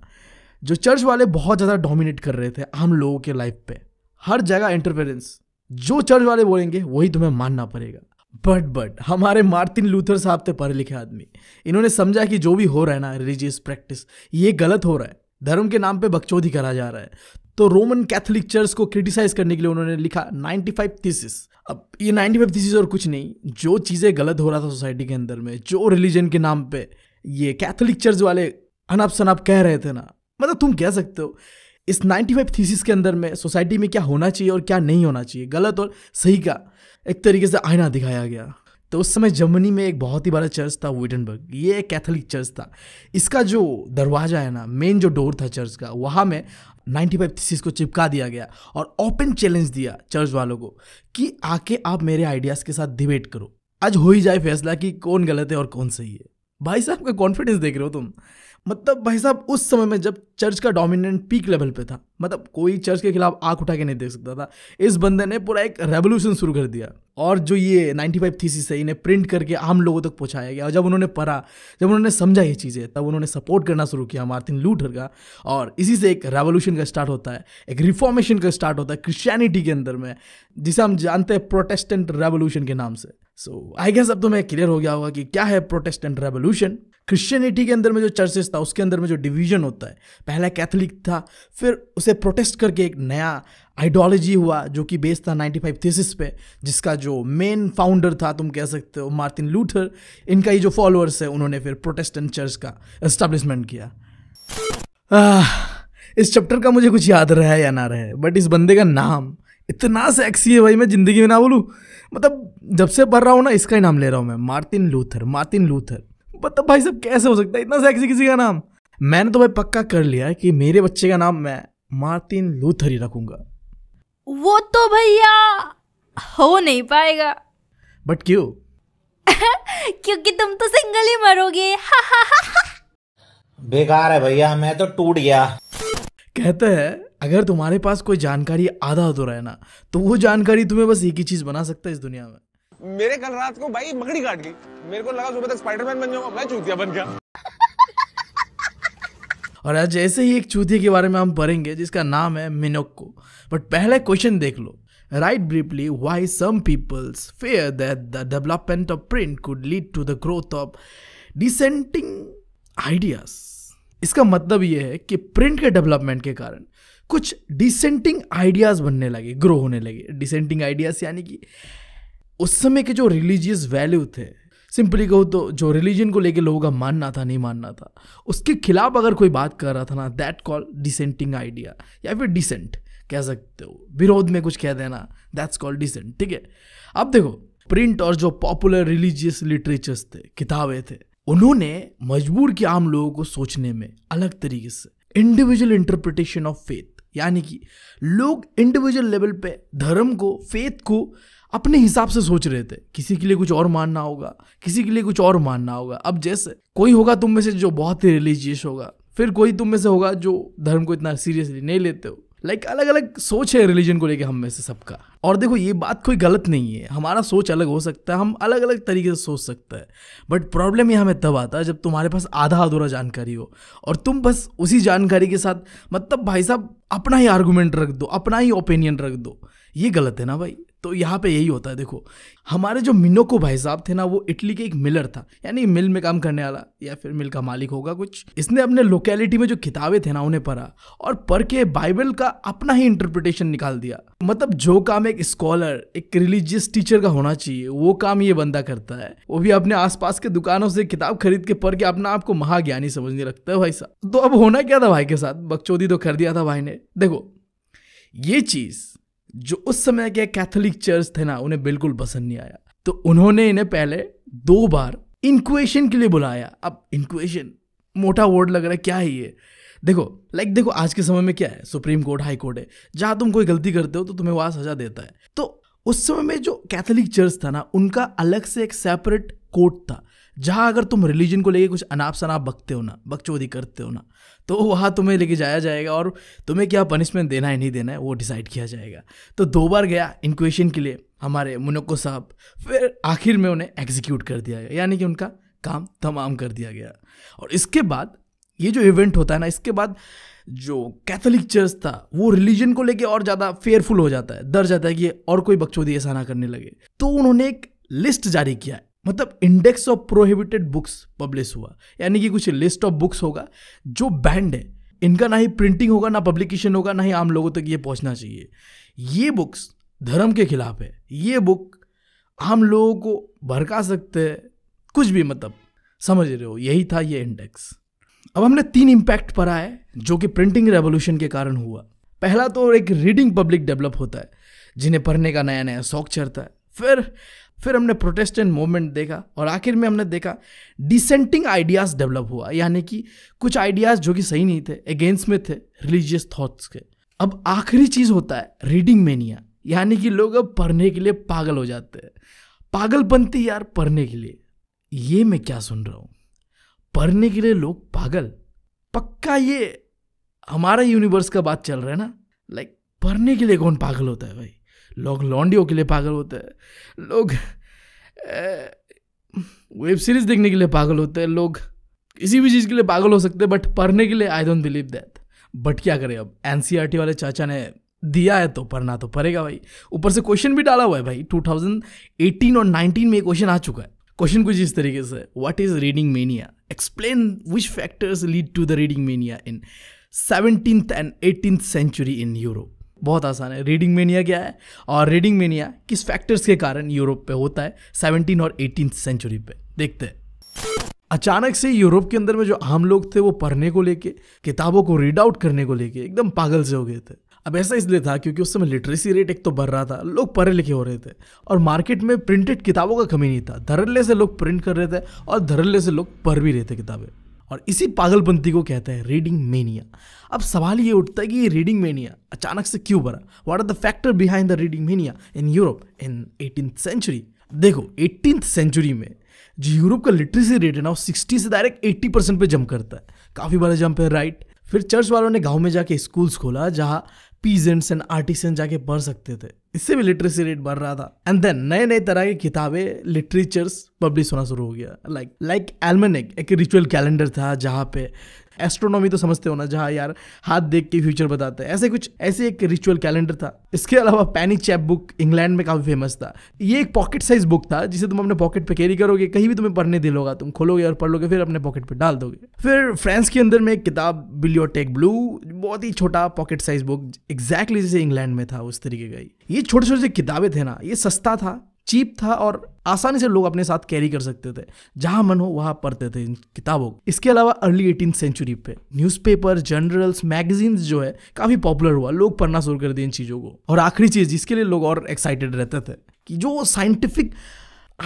जो चर्च वाले बहुत ज़्यादा डोमिनेट कर रहे थे आम लोगों के लाइफ पे हर जगह इंटरफेरेंस जो चर्च वाले बोलेंगे वही तुम्हें मानना पड़ेगा बट बट हमारे मार्टिन लूथर साहब थे पढ़े लिखे आदमी इन्होंने समझा कि जो भी हो रहा है ना रिलीजियस प्रैक्टिस ये गलत हो रहा है धर्म के नाम पे बकचोदी करा जा रहा है तो रोमन कैथोलिक चर्च को क्रिटिसाइज करने के लिए उन्होंने लिखा 95 फाइव थीसिस अब ये 95 फाइव थीसिस और कुछ नहीं जो चीज़ें गलत हो रहा था सोसाइटी के अंदर में जो रिलीजन के नाम पे ये कैथोलिक चर्च वाले अनाप शनाप कह रहे थे ना मतलब तुम कह सकते हो इस 95 फाइव थीसिस के अंदर में सोसाइटी में क्या होना चाहिए और क्या नहीं होना चाहिए गलत और सही का एक तरीके से आईना दिखाया गया तो उस समय जर्मनी में एक बहुत ही बड़ा चर्च था विटनबर्ग ये एक कैथोलिक चर्च था इसका जो दरवाज़ा है ना मेन जो डोर था चर्च का वहाँ में नाइन्टी फाइव थीसिस को चिपका दिया गया और ओपन चैलेंज दिया चर्च वालों को कि आके आप मेरे आइडियाज़ के साथ डिबेट करो आज हो ही जाए फैसला कि कौन गलत है और कौन सही है भाई साहब का कॉन्फिडेंस देख रहे हो तुम मतलब भाई साहब उस समय में जब चर्च का डोमिनेंट पीक लेवल पे था मतलब कोई चर्च के खिलाफ आंख उठा के नहीं देख सकता था इस बंदे ने पूरा एक रेवोल्यूशन शुरू कर दिया और जो ये 95 फाइव थीसिस है इन्हें प्रिंट करके आम लोगों तक पहुँचाया गया और जब उन्होंने पढ़ा जब उन्होंने समझा ये चीज़ें तब उन्होंने सपोर्ट करना शुरू किया मार्टिन लूटर का और इसी से एक रेवोल्यूशन का स्टार्ट होता है एक रिफॉर्मेशन का स्टार्ट होता है क्रिश्चियनिटी के अंदर में जिसे हम जानते हैं प्रोटेस्टेंट रेवोल्यूशन के नाम से सो आई गेस अब तो मैं क्लियर हो गया होगा कि क्या है प्रोटेस्टेंट रेवोल्यूशन क्रिश्चियनिटी के अंदर में जो चर्चेस था उसके अंदर में जो डिवीजन होता है पहला कैथलिक था फिर उसे प्रोटेस्ट करके एक नया आइडियोलॉजी हुआ जो कि बेस था 95 थीसिस पे जिसका जो मेन फाउंडर था तुम कह सकते हो मार्टिन लूथर इनका ही जो फॉलोअर्स है उन्होंने फिर प्रोटेस्टेंट चर्च का इस्टेब्लिशमेंट किया आ, इस चैप्टर का मुझे कुछ याद रहा है या ना रहे बट इस बंदे का नाम इतना सेक्सी है भाई मैं ज़िंदगी में ना बोलूँ मतलब जब से पढ़ रहा हूँ ना इसका ही नाम ले रहा हूँ मैं मार्टिन लूथर मार्टिन लूथर मतलब भाई सब कैसे हो सकता है इतना सेक्सी किसी का नाम मैंने तो भाई पक्का कर लिया कि मेरे बच्चे का नाम मैं मार्टिन लूथर ही रखूंगा वो तो भैया हो नहीं पाएगा बट क्यों क्योंकि तुम तो सिंगल ही मरोगे बेकार है भैया मैं तो टूट गया कहते हैं अगर तुम्हारे पास कोई जानकारी आधा तो रहे ना तो वो जानकारी तुम्हें बस एक ही चीज बना सकता है इस दुनिया में मेरे कल रात को भाई मकड़ी काट गई मेरे को लगा सुबह तक स्पाइडरमैन बन जाऊंगा मैं चूतिया बन गया और आज ऐसे ही एक चूती के बारे में हम पढ़ेंगे जिसका नाम है मिनोको बट पहले क्वेश्चन देख लो right briefly why some peoples fear that the development of print could lead to the growth of dissenting ideas इसका मतलब ये है कि प्रिंट के डेवलपमेंट के कारण कुछ डिसेंटिंग आइडियाज बनने लगे ग्रो होने लगे डिसेंटिंग आइडियाज यानी कि उस समय के जो रिलीजियस वैल्यू थे सिंपली कहूँ तो जो रिलीजन को लेके लोगों का मानना था नहीं मानना था उसके खिलाफ अगर कोई बात कर रहा था ना दैट कॉल डिसेंटिंग आइडिया या फिर डिसेंट कह सकते हो विरोध में कुछ कह देना दैट्स कॉल्ड डिसेंट ठीक है अब देखो प्रिंट और जो पॉपुलर रिलीजियस लिटरेचर्स थे किताबें थे उन्होंने मजबूर के आम लोगों को सोचने में अलग तरीके से इंडिविजुअल इंटरप्रिटेशन ऑफ फेथ यानी कि लोग इंडिविजुअल लेवल पे धर्म को फेथ को अपने हिसाब से सोच रहे थे किसी के लिए कुछ और मानना होगा किसी के लिए कुछ और मानना होगा अब जैसे कोई होगा तुम में से जो बहुत ही रिलीजियस होगा फिर कोई तुम में से होगा जो धर्म को इतना सीरियसली नहीं लेते हो लाइक अलग अलग सोच है रिलीजन को लेकर हम में से सबका और देखो ये बात कोई गलत नहीं है हमारा सोच अलग हो सकता है हम अलग अलग तरीके से सोच सकते हैं बट प्रॉब्लम यहाँ में तब आता है जब तुम्हारे पास आधा अधूरा जानकारी हो और तुम बस उसी जानकारी के साथ मतलब भाई साहब अपना ही आर्गूमेंट रख दो अपना ही ओपिनियन रख दो ये गलत है ना भाई तो यहाँ पे यही होता है देखो हमारे जो मिनोको भाई साहब थे ना वो इटली के एक मिलर था यानी मिल में काम करने वाला या फिर मिल का मालिक होगा कुछ इसने अपने लोकेलिटी में जो किताबें थे ना उन्हें पढ़ा और पढ़ के बाइबल का अपना ही इंटरप्रिटेशन निकाल दिया मतलब जो काम एक स्कॉलर एक रिलीजियस टीचर का होना चाहिए वो काम ये बंदा करता है वो भी अपने आसपास के दुकानों से किताब खरीद के पढ़ के अपना आपको महाज्ञानी समझने लगता है भाई साहब तो अब होना क्या था भाई के साथ बगचौदी तो कर दिया था भाई ने देखो ये चीज़ जो उस समय के कैथोलिक चर्च थे ना उन्हें बिल्कुल पसंद नहीं आया तो उन्होंने इन्हें पहले दो बार इंक्वेशन के लिए बुलाया अब इंक्वेशन मोटा वर्ड लग रहा है क्या है ये देखो लाइक देखो आज के समय में क्या है सुप्रीम कोर्ट हाई कोर्ट है जहां तुम कोई गलती करते हो तो तुम्हें वहां सजा देता है तो उस समय में जो कैथोलिक चर्च था ना उनका अलग से एक सेपरेट कोर्ट था जहां अगर तुम रिलीजन को लेके कुछ अनाप शनाप बकते हो ना बकचौदी करते हो ना तो वहाँ तुम्हें लेके जाया जाएगा और तुम्हें क्या पनिशमेंट देना है नहीं देना है वो डिसाइड किया जाएगा तो दो बार गया इंक्वेशन के लिए हमारे मुनक्को साहब फिर आखिर में उन्हें एग्जीक्यूट कर दिया गया यानी कि उनका काम तमाम कर दिया गया और इसके बाद ये जो इवेंट होता है ना इसके बाद जो कैथोलिक चर्च था वो रिलीजन को लेके और ज़्यादा फेयरफुल हो जाता है डर जाता है कि और कोई बकचोदी ऐसा ना करने लगे तो उन्होंने एक लिस्ट जारी किया मतलब index of prohibited books publish हुआ यानी कि कुछ लिस्ट ऑफ बुक्स होगा जो बैंड है इनका ना ही प्रिंटिंग होगा ना पब्लिकेशन होगा ना ही आम लोगों तक ये पहुंचना चाहिए ये बुक्स धर्म के खिलाफ है ये बुक आम लोगों को भड़का सकते हैं कुछ भी मतलब समझ रहे हो यही था ये इंडेक्स अब हमने तीन इम्पैक्ट पढ़ा है जो कि प्रिंटिंग रेवोल्यूशन के कारण हुआ पहला तो एक रीडिंग पब्लिक डेवलप होता है जिन्हें पढ़ने का नया नया शौक चढ़ता है फिर फिर हमने प्रोटेस्टेंट मूवमेंट देखा और आखिर में हमने देखा डिसेंटिंग आइडियाज़ डेवलप हुआ यानी कि कुछ आइडियाज़ जो कि सही नहीं थे अगेंस्ट में थे रिलीजियस थॉट्स के अब आखिरी चीज़ होता है रीडिंग मेनिया यानी कि लोग अब पढ़ने के लिए पागल हो जाते हैं पागल बनती यार पढ़ने के लिए ये मैं क्या सुन रहा हूँ पढ़ने के लिए लोग पागल पक्का ये हमारा यूनिवर्स का बात चल रहा है ना लाइक पढ़ने के लिए कौन पागल होता है भाई लोग लॉन्डियो के लिए पागल होते हैं लोग वेब सीरीज़ देखने के लिए पागल होते हैं लोग किसी भी चीज़ के लिए पागल हो सकते हैं बट पढ़ने के लिए I don't believe that but क्या करें अब एन e वाले चाचा ने दिया है तो पढ़ना तो पड़ेगा भाई ऊपर से क्वेश्चन भी डाला हुआ है भाई 2018 और 19 में क्वेश्चन आ चुका है क्वेश्चन कुछ इस तरीके से what is reading mania explain which factors lead to the reading mania in seventeen and eighteen century in Europe बहुत आसान है रीडिंग मेनिया क्या है और रीडिंग मेनिया किस फैक्टर्स के कारण यूरोप पे होता है सेवनटीन और एटीन सेंचुरी पे देखते हैं अचानक से यूरोप के अंदर में जो आम लोग थे वो पढ़ने को लेके किताबों को रीड आउट करने को लेके एकदम पागल से हो गए थे अब ऐसा इसलिए था क्योंकि उस समय लिटरेसी रेट एक तो बढ़ रहा था लोग पढ़े लिखे हो रहे थे और मार्केट में प्रिंटेड किताबों का कमी नहीं था धरल्ले से लोग प्रिंट कर रहे थे और धरल्ले से लोग पढ़ भी रहे थे किताबें और इसी पागलपंथी को कहते हैं रीडिंग मेनिया अब सवाल ये उठता है कि रीडिंग मेनिया अचानक से क्यों बना what are the factor behind the reading mania in Europe in eighteen century देखो एटीन सेंचुरी में जो यूरोप का लिटरेसी रेट है ना वो सिक्सटी से डायरेक्ट एट्टी परसेंट पर जंप करता है काफ़ी बड़ा जंप है राइट फिर चर्च वालों ने गांव में जाके स्कूल्स खोला जहाँ पीजेंट्स एंड आर्टिस्ट जाके पढ़ सकते थे इससे भी लिटरेसी रेट बढ़ रहा था एंड देन नए नए तरह की किताबें लिटरेचर्स पब्लिश होना शुरू हो गया लाइक लाइक एलमेनिक एक रिचुअल कैलेंडर था जहाँ पे एस्ट्रोनॉमी तो समझते हो ना जहाँ यार हाथ देख के फ्यूचर बताते हैं ऐसे कुछ ऐसे एक रिचुअल कैलेंडर था इसके अलावा पैनिक चैप बुक इंग्लैंड में काफ़ी फेमस था ये एक पॉकेट साइज बुक था जिसे तुम अपने पॉकेट पे कैरी करोगे कहीं भी तुम्हें पढ़ने दिल होगा तुम खोलोगे और पढ़ लोगे फिर अपने पॉकेट पे डाल दोगे फिर फ्रांस के अंदर में एक किताब बिलियो टेक ब्लू बहुत ही छोटा पॉकेट साइज बुक एग्जैक्टली जैसे इंग्लैंड में था उस तरीके का ये छोटे छोटे जो किताबें थे ना ये सस्ता था चीप था और आसानी से लोग अपने साथ कैरी कर सकते थे जहाँ मन हो वहाँ पढ़ते थे इन किताबों को इसके अलावा अर्ली एटीन सेंचुरी पे न्यूज़पेपर जर्नल्स मैगजीन्स जो है काफ़ी पॉपुलर हुआ लोग पढ़ना शुरू कर दिए इन चीज़ों को और आखिरी चीज़ जिसके लिए लोग और एक्साइटेड रहते थे कि जो साइंटिफिक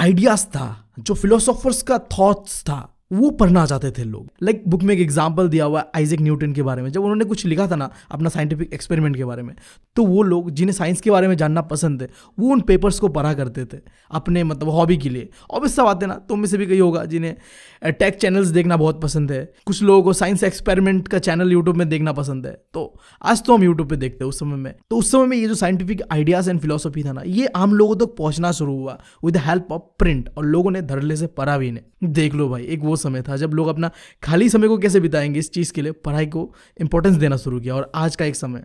आइडियाज़ था जो फिलोसोफर्स का थॉट्स था वो पढ़ना चाहते थे लोग लाइक like, बुक में एक एग्जाम्पल दिया हुआ है आइजक न्यूटन के बारे में जब उन्होंने कुछ लिखा था ना अपना साइंटिफिक एक्सपेरिमेंट के बारे में तो वो लोग जिन्हें साइंस के बारे में जानना पसंद है वो उन पेपर्स को पढ़ा करते थे अपने मतलब हॉबी के लिए और इस सब आते ना तुम तो में से भी कहीं होगा जिन्हें टेक चैनल्स देखना बहुत पसंद है कुछ लोगों को साइंस एक्सपेरिमेंट का चैनल यूट्यूब में देखना पसंद है तो आज तो हम यूट्यूब पर देखते हैं उस समय में तो उस समय में ये जो साइंटिफिक आइडियाज़ एंड फिलोसफी था ना ये आम लोगों तक पहुँचना शुरू हुआ विद हेल्प ऑफ प्रिंट और लोगों ने धड़ले से पढ़ा भी इन्हें देख लो भाई एक वो समय था जब लोग अपना खाली समय को कैसे बिताएंगे इस चीज़ के लिए पढ़ाई को इंपॉर्टेंस देना शुरू किया और आज का एक समय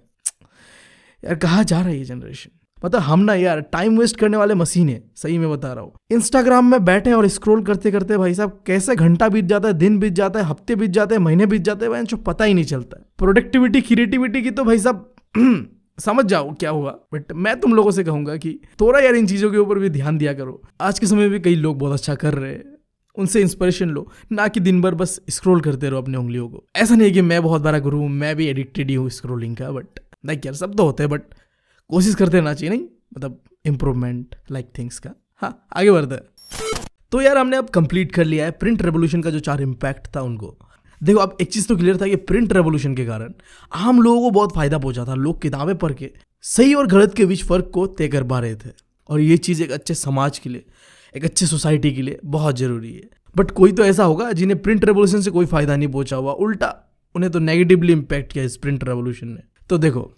यार कहाँ जा रहा है ये जनरेशन मतलब हम ना यार टाइम वेस्ट करने वाले मशीन है सही में बता रहा हूँ इंस्टाग्राम में बैठे और स्क्रॉल करते करते भाई साहब कैसे घंटा बीत जाता है दिन बीत जाता है हफ्ते बीत जाते हैं महीने बीत जाते हैं भाई जो पता ही नहीं चलता है प्रोडक्टिविटी क्रिएटिविटी की तो भाई साहब समझ जाओ क्या हुआ बट मैं तुम लोगों से कहूंगा कि थोड़ा यार इन चीज़ों के ऊपर भी ध्यान दिया करो आज के समय में भी कई लोग बहुत अच्छा कर रहे हैं उनसे इंस्पिरेशन लो ना कि दिन भर बस स्क्रॉल करते रहो अपने उंगलियों को ऐसा नहीं है कि मैं बहुत बड़ा गुरु हूँ मैं भी एडिक्टेड ही हूँ स्क्रोलिंग का बट लाइक यार सब तो होते हैं बट कोशिश करते रहना चाहिए नहीं मतलब इम्प्रूवमेंट लाइक थिंग्स का हाँ आगे बढ़ते हैं तो यार हमने अब कंप्लीट कर लिया है प्रिंट रेवोल्यूशन का जो चार इम्पैक्ट था उनको देखो अब एक चीज़ तो क्लियर था कि प्रिंट रेवोल्यूशन के कारण आम लोगों को बहुत फायदा पहुंचा था लोग किताबें पढ़ के सही और गलत के बीच फर्क को तय कर पा रहे थे और ये चीज़ एक अच्छे समाज के लिए एक अच्छी सोसाइटी के लिए बहुत ज़रूरी है बट कोई तो ऐसा होगा जिन्हें प्रिंट रेवोल्यूशन से कोई फ़ायदा नहीं पहुंचा हुआ उल्टा उन्हें तो नेगेटिवली इम्पैक्ट किया इस प्रिंट रेवोल्यूशन ने तो देखो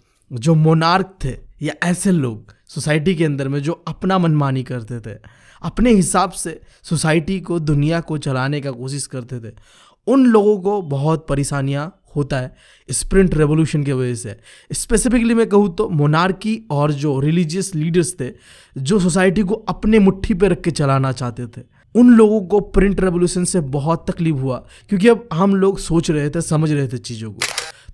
जो मोनार्क थे या ऐसे लोग सोसाइटी के अंदर में जो अपना मनमानी करते थे अपने हिसाब से सोसाइटी को दुनिया को चलाने का कोशिश करते थे उन लोगों को बहुत परेशानियाँ होता है स्प्रिंट रेवोल्यूशन की वजह से स्पेसिफिकली मैं कहूँ तो मोनार्की और जो रिलीजियस लीडर्स थे जो सोसाइटी को अपने मुट्ठी पर रख के चलाना चाहते थे उन लोगों को प्रिंट रेवोल्यूशन से बहुत तकलीफ हुआ क्योंकि अब हम लोग सोच रहे थे समझ रहे थे चीज़ों को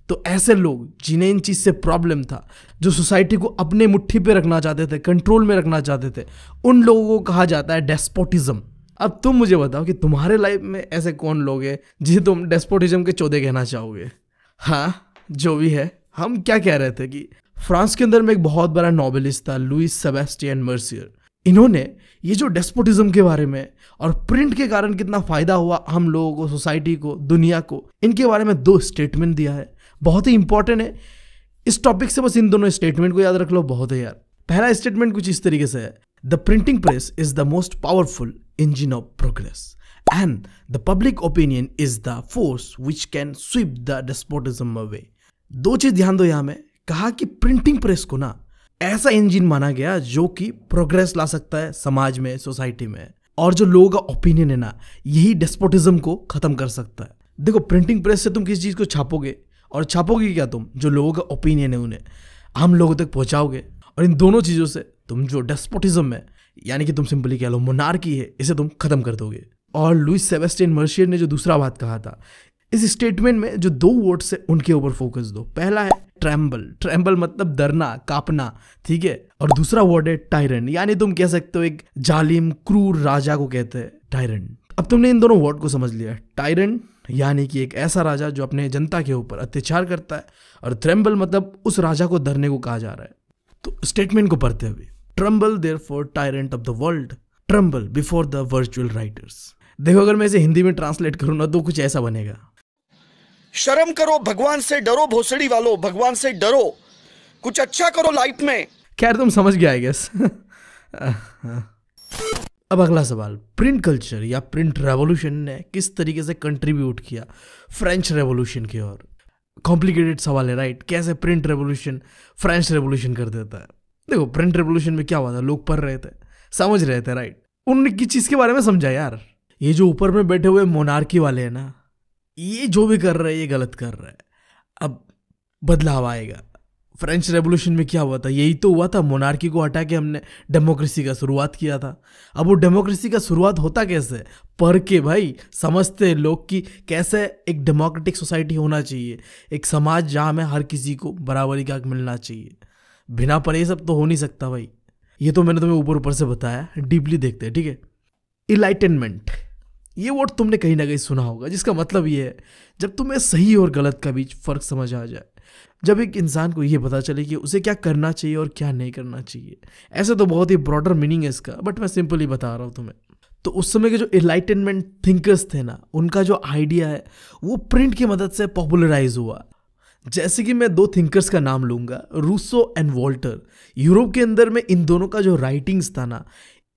तो ऐसे लोग जिन्हें इन चीज़ से प्रॉब्लम था जो सोसाइटी को अपने मुट्ठी पे रखना चाहते थे कंट्रोल में रखना चाहते थे उन लोगों को कहा जाता है डेस्पोटिज़म अब तुम मुझे बताओ कि तुम्हारे लाइफ में ऐसे कौन लोग हैं जिसे तुम डेस्पोटिज्म के चौधे कहना चाहोगे हाँ जो भी है हम क्या कह रहे थे कि फ्रांस के अंदर में एक बहुत बड़ा नॉवेलिस्ट था लुइस सेबेस्टियन मर्सियर इन्होंने ये जो डेस्पोटिज्म के बारे में और प्रिंट के कारण कितना फ़ायदा हुआ हम लोगों को सोसाइटी को दुनिया को इनके बारे में दो स्टेटमेंट दिया है बहुत ही इंपॉर्टेंट है इस टॉपिक से बस इन दोनों स्टेटमेंट को याद रख लो बहुत है यार पहला स्टेटमेंट कुछ इस तरीके से है the printing press is the most powerful engine of progress and the public opinion is the force which can sweep the despotism away. do चीज dhyan do yahan mein kaha ki printing press ko na aisa engine mana gaya jo ki progress la sakta hai samaj mein society mein और जो लोगों का opinion है ना यही despotism को खत्म कर सकता है देखो प्रिंटिंग प्रेस से तुम किस चीज को छापोगे और छापोगे क्या तुम जो लोगों का ओपिनियन है उन्हें आम लोगों तक पहुंचाओगे और इन दोनों चीजों से तुम जो डेस्पोटिज्म है यानी कि तुम सिंपली कह लो मोनार्की है इसे तुम खत्म कर दोगे और लुइस सेबेस्टियन मर्शियर ने जो दूसरा बात कहा था इस स्टेटमेंट में जो दो वर्ड्स है उनके ऊपर फोकस दो पहला है ट्रैम्बल ट्रैम्बल मतलब डरना कापना ठीक है और दूसरा वर्ड है टायरन यानी तुम कह सकते हो एक जालिम क्रूर राजा को कहते हैं टायरन अब तुमने इन दोनों वर्ड को समझ लिया टायरन यानी कि एक ऐसा राजा जो अपने जनता के ऊपर अत्याचार करता है और ट्रैम्बल मतलब उस राजा को धरने को कहा जा रहा है तो स्टेटमेंट को पढ़ते हुए tremble therefore tyrant of the world tremble before the virtual writers देखो अगर मैं इसे हिंदी में ट्रांसलेट करूँ ना तो कुछ ऐसा बनेगा शर्म करो भगवान से डरो भोसड़ी वालों भगवान से डरो कुछ अच्छा करो लाइफ में खैर तुम समझ गया आई गेस अब अगला सवाल प्रिंट कल्चर या प्रिंट रेवोल्यूशन ने किस तरीके से कंट्रीब्यूट किया फ्रेंच रेवोल्यूशन की ओर कॉम्प्लिकेटेड सवाल है राइट कैसे प्रिंट रेवोल्यूशन फ्रेंच रेवोल्यूशन कर देता है देखो प्रिंट रेवोल्यूशन में क्या हुआ था लोग पढ़ रहे थे समझ रहे थे राइट उन्होंने किस चीज़ के बारे में समझा यार ये जो ऊपर में बैठे हुए मोनार्की वाले हैं ना ये जो भी कर रहे हैं ये गलत कर रहे हैं अब बदलाव आएगा फ्रेंच रेवोल्यूशन में क्या हुआ था यही तो हुआ था मोनार्की को हटा के हमने डेमोक्रेसी का शुरुआत किया था अब वो डेमोक्रेसी का शुरुआत होता कैसे पढ़ के भाई समझते लोग कि कैसे एक डेमोक्रेटिक सोसाइटी होना चाहिए एक समाज जहाँ में हर किसी को बराबरी का मिलना चाहिए बिना पढ़े सब तो हो नहीं सकता भाई ये तो मैंने तुम्हें ऊपर ऊपर से बताया डीपली देखते हैं ठीक है इलाइटनमेंट ये वर्ड तुमने कहीं ना कहीं सुना होगा जिसका मतलब ये है जब तुम्हें सही और गलत का बीच फ़र्क समझ आ जाए जब एक इंसान को ये पता चले कि उसे क्या करना चाहिए और क्या नहीं करना चाहिए ऐसे तो बहुत ही ब्रॉडर मीनिंग है इसका बट मैं सिंपली बता रहा हूँ तुम्हें तो उस समय के जो इलाइटेनमेंट थिंकर्स थे ना उनका जो आइडिया है वो प्रिंट की मदद से पॉपुलराइज हुआ जैसे कि मैं दो थिंकर्स का नाम लूँगा रूसो एंड वॉल्टर यूरोप के अंदर में इन दोनों का जो राइटिंग्स था ना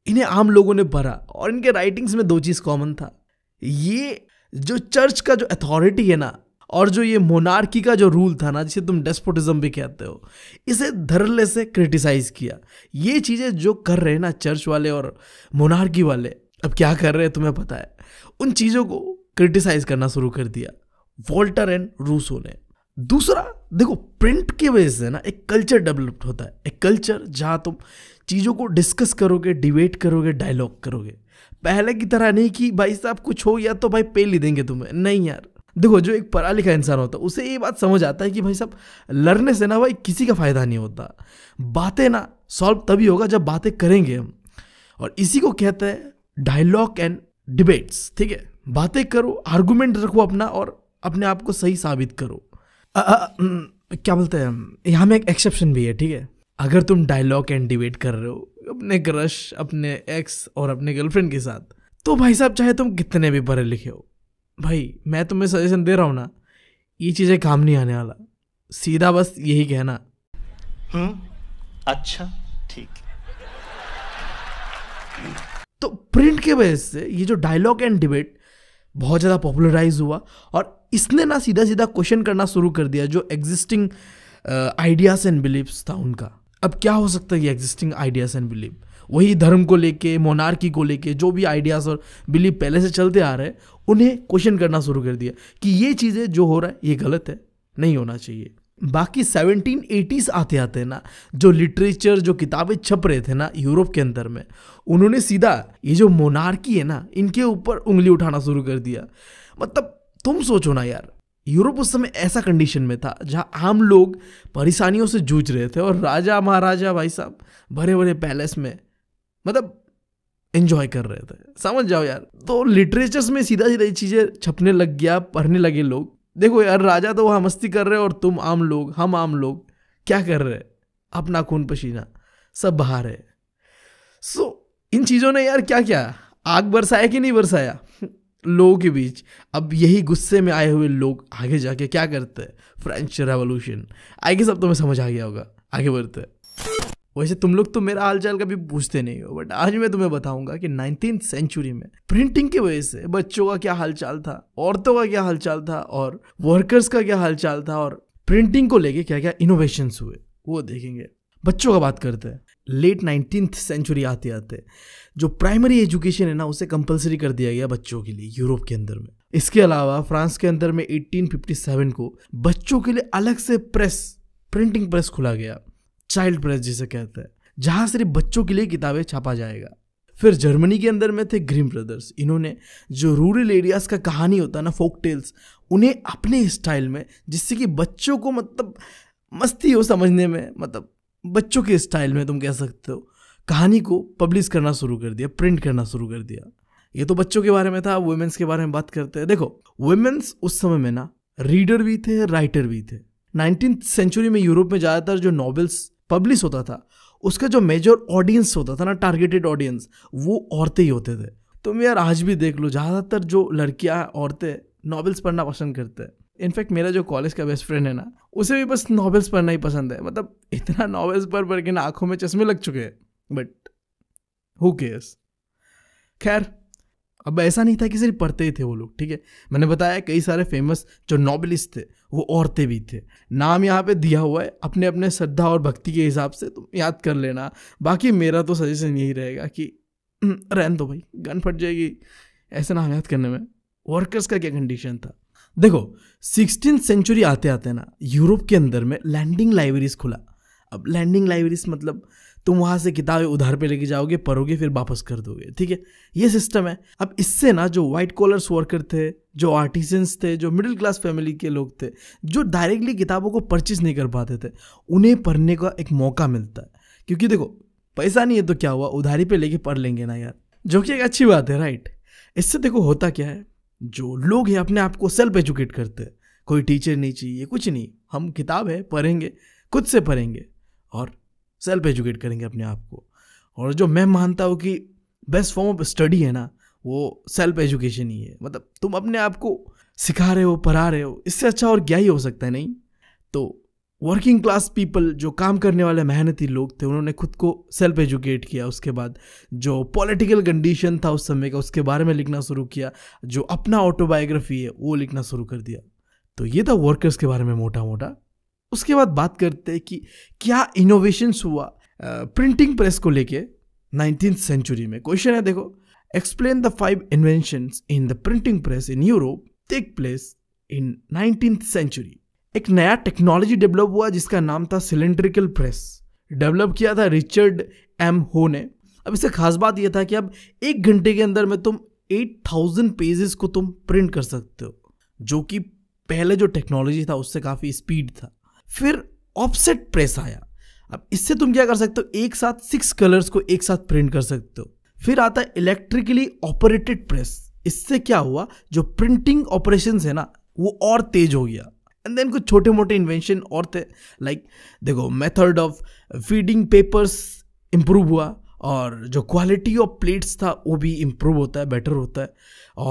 इन्हें आम लोगों ने पढ़ा और इनके राइटिंग्स में दो चीज़ कॉमन था ये जो चर्च का जो अथॉरिटी है ना और जो ये मोनार्की का जो रूल था ना जिसे तुम डेस्पोटिज्म भी कहते हो इसे धरले से क्रिटिसाइज किया ये चीज़ें जो कर रहे हैं ना चर्च वाले और मोनार्की वाले अब क्या कर रहे हैं तुम्हें पता है उन चीज़ों को क्रिटिसाइज करना शुरू कर दिया वॉल्टर एंड रूसो ने दूसरा देखो प्रिंट की वजह से ना एक कल्चर डेवलप्ड होता है एक कल्चर जहाँ तुम चीज़ों को डिस्कस करोगे डिबेट करोगे डायलॉग करोगे पहले की तरह नहीं कि भाई साहब कुछ हो या तो भाई पे ले देंगे तुम्हें नहीं यार देखो जो एक पढ़ा लिखा इंसान होता है उसे ये बात समझ आता है कि भाई साहब लड़ने से ना भाई किसी का फ़ायदा नहीं होता बातें ना सॉल्व तभी होगा जब बातें करेंगे हम और इसी को कहते हैं डायलॉग एंड डिबेट्स ठीक है बातें करो आर्गूमेंट रखो अपना और अपने आप को सही साबित करो क्या बोलते हैं यहाँ में एक एक्सेप्शन भी है ठीक है अगर तुम डायलॉग एंड डिबेट कर रहे हो अपने क्रश अपने एक्स और अपने गर्लफ्रेंड के साथ तो भाई साहब चाहे तुम कितने भी पढ़े लिखे हो भाई मैं तुम्हें सजेशन दे रहा हूँ ना ये चीज़ें काम नहीं आने वाला सीधा बस यही कहना हम्म अच्छा ठीक तो प्रिंट के वजह से ये जो डायलॉग एंड डिबेट बहुत ज़्यादा पॉपुलराइज हुआ और इसने ना सीधा सीधा क्वेश्चन करना शुरू कर दिया जो एग्जिस्टिंग आइडियाज़ एंड बिलीव्स था उनका अब क्या हो सकता है ये एग्जिस्टिंग आइडियाज़ एंड बिलीव वही धर्म को लेके मोनार्की को लेके जो भी आइडियाज़ और बिलीव पहले से चलते आ रहे हैं उन्हें क्वेश्चन करना शुरू कर दिया कि ये चीज़ें जो हो रहा है ये गलत है नहीं होना चाहिए बाकी एटीज आते आते ना जो लिटरेचर जो किताबें छप रहे थे ना यूरोप के अंदर में उन्होंने सीधा ये जो मोनार्की है ना इनके ऊपर उंगली उठाना शुरू कर दिया मतलब तुम सोचो ना यार यूरोप उस समय ऐसा कंडीशन में था जहाँ आम लोग परेशानियों से जूझ रहे थे और राजा महाराजा भाई साहब भरे भरे पैलेस में मतलब एंजॉय कर रहे थे समझ जाओ यार तो लिटरेचर्स में सीधा सीधा ये चीज़ें छपने लग गया पढ़ने लगे लोग देखो यार राजा तो वहाँ मस्ती कर रहे हो और तुम आम लोग हम आम लोग क्या कर रहे हैं अपना खून पसीना सब बाहर है सो so, इन चीज़ों ने यार क्या क्या आग बरसाया कि नहीं बरसाया लोगों के बीच अब यही गुस्से में आए हुए लोग आगे जाके क्या करते हैं फ्रेंच रेवोल्यूशन आई गेस अब तुम्हें समझ आ गया होगा आगे बढ़ते हैं वैसे तुम लोग तो मेरा हालचाल कभी पूछते नहीं हो बट आज मैं तुम्हें बताऊंगा कि नाइनटीन सेंचुरी में प्रिंटिंग की वजह से बच्चों का क्या हालचाल था औरतों का क्या हालचाल था और वर्कर्स का क्या हालचाल था और प्रिंटिंग को लेके क्या क्या इनोवेशन हुए वो देखेंगे बच्चों का बात करते हैं लेट नाइनटीन सेंचुरी आते आते जो प्राइमरी एजुकेशन है ना उसे कंपलसरी कर दिया गया बच्चों के लिए यूरोप के अंदर में इसके अलावा फ्रांस के अंदर में 1857 को बच्चों के लिए अलग से प्रेस प्रिंटिंग प्रेस खुला गया चाइल्ड प्रेस जिसे कहते हैं जहाँ सिर्फ बच्चों के लिए किताबें छापा जाएगा फिर जर्मनी के अंदर में थे ग्रीम ब्रदर्स इन्होंने जो रूरल एरियाज़ का कहानी होता है ना फोक टेल्स उन्हें अपने स्टाइल में जिससे कि बच्चों को मतलब मस्ती हो समझने में मतलब बच्चों के स्टाइल में तुम कह सकते हो कहानी को पब्लिश करना शुरू कर दिया प्रिंट करना शुरू कर दिया ये तो बच्चों के बारे में था वुमेन्स के बारे में बात करते हैं देखो वुमेन्स उस समय में ना रीडर भी थे राइटर भी थे नाइनटीन सेंचुरी में यूरोप में ज़्यादातर जो नॉवेल्स पब्लिश होता था उसका जो मेजर ऑडियंस होता था ना टारगेटेड ऑडियंस वो औरतें ही होते थे तुम यार आज भी देख लो ज़्यादातर जो लड़कियाँ औरतें नॉवेल्स पढ़ना पसंद करते हैं इनफैक्ट मेरा जो कॉलेज का बेस्ट फ्रेंड है ना उसे भी बस नॉवेल्स पढ़ना ही पसंद है मतलब इतना नॉवेल्स पढ़ पढ़ के ना आंखों में चश्मे लग चुके हैं बट हु केयर्स खैर अब ऐसा नहीं था कि सिर्फ पढ़ते ही थे वो लोग ठीक है मैंने बताया कई सारे फेमस जो नॉबलिस्ट थे वो औरतें भी थे नाम यहाँ पे दिया हुआ है अपने अपने श्रद्धा और भक्ति के हिसाब से तुम याद कर लेना बाकी मेरा तो सजेशन यही रहेगा कि हम्म, रहन दो भाई गन फट जाएगी ऐसे नाम याद करने में वर्कर्स का क्या कंडीशन था देखो सिक्सटीन सेंचुरी आते आते ना यूरोप के अंदर में लैंडिंग लाइब्रेरीज खुला अब लैंडिंग लाइब्रेरीज मतलब तुम वहाँ से किताबें उधार पे लेके जाओगे पढ़ोगे फिर वापस कर दोगे ठीक है ये सिस्टम है अब इससे ना जो वाइट कॉलर्स वर्कर थे जो आर्टिसंस थे जो मिडिल क्लास फैमिली के लोग थे जो डायरेक्टली किताबों को परचेज नहीं कर पाते थे उन्हें पढ़ने का एक मौका मिलता है क्योंकि देखो पैसा नहीं है तो क्या हुआ उधारी पे लेके पढ़ लेंगे ना यार जो कि एक अच्छी बात है राइट इससे देखो होता क्या है जो लोग हैं अपने आप को सेल्फ एजुकेट करते हैं कोई टीचर नहीं चाहिए कुछ नहीं हम किताब है पढ़ेंगे खुद से पढ़ेंगे और सेल्फ एजुकेट करेंगे अपने आप को और जो मैं मानता हूँ कि बेस्ट फॉर्म ऑफ स्टडी है ना वो सेल्फ एजुकेशन ही है मतलब तुम अपने आप को सिखा रहे हो पढ़ा रहे हो इससे अच्छा और क्या ही हो सकता है नहीं तो वर्किंग क्लास पीपल जो काम करने वाले मेहनती लोग थे उन्होंने खुद को सेल्फ एजुकेट किया उसके बाद जो पॉलिटिकल कंडीशन था उस समय का उसके बारे में लिखना शुरू किया जो अपना ऑटोबायोग्राफी है वो लिखना शुरू कर दिया तो ये था वर्कर्स के बारे में मोटा मोटा उसके बाद बात करते हैं कि क्या इनोवेशंस हुआ प्रिंटिंग प्रेस को लेके नाइनटीन सेंचुरी में क्वेश्चन है देखो explain the five invention in the printing press in Europe take place in nineteen century एक नया टेक्नोलॉजी डेवलप हुआ जिसका नाम था सिलेंड्रिकल प्रेस डेवलप किया था रिचर्ड एम हो ने अब इससे खास बात यह था कि अब एक घंटे के अंदर में तुम 8000 पेजेस को तुम प्रिंट कर सकते हो जो कि पहले जो टेक्नोलॉजी था उससे काफ़ी स्पीड था फिर ऑफसेट प्रेस आया अब इससे तुम क्या कर सकते हो एक साथ सिक्स कलर्स को एक साथ प्रिंट कर सकते हो फिर आता है इलेक्ट्रिकली ऑपरेटेड प्रेस इससे क्या हुआ जो प्रिंटिंग ऑपरेशन है ना वो और तेज हो गया एंड देन कुछ छोटे मोटे इन्वेंशन और थे लाइक like, देखो method of feeding papers improve हुआ और जो क्वालिटी ऑफ प्लेट्स था वो भी इम्प्रूव होता है बेटर होता है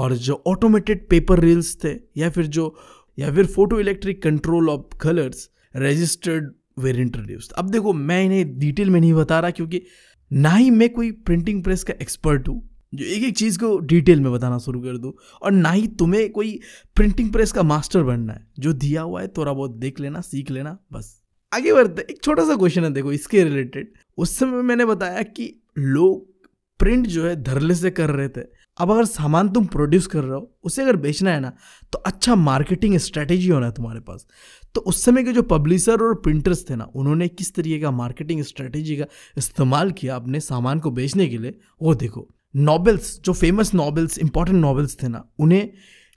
और जो ऑटोमेटेड पेपर रील्स थे या फिर जो या फिर photo electric control of colours registered were introduce अब देखो मैं इन्हें डिटेल में नहीं बता रहा क्योंकि ना ही मैं कोई प्रिंटिंग प्रेस का एक्सपर्ट हूँ जो एक एक चीज़ को डिटेल में बताना शुरू कर दूँ और ना ही तुम्हें कोई प्रिंटिंग प्रेस का मास्टर बनना है जो दिया हुआ है थोड़ा बहुत देख लेना सीख लेना बस आगे बढ़ते एक छोटा सा क्वेश्चन है देखो इसके रिलेटेड उस समय मैंने बताया कि लोग प्रिंट जो है धरले से कर रहे थे अब अगर सामान तुम प्रोड्यूस कर रहे हो उसे अगर बेचना है ना तो अच्छा मार्केटिंग स्ट्रेटेजी होना है तुम्हारे पास तो उस समय के जो पब्लिशर और प्रिंटर्स थे ना उन्होंने किस तरीके का मार्केटिंग स्ट्रेटेजी का इस्तेमाल किया अपने सामान को बेचने के लिए वो देखो नॉवेल्स जो फेमस नॉवेल्स इंपॉर्टेंट नॉवेल्स थे ना उन्हें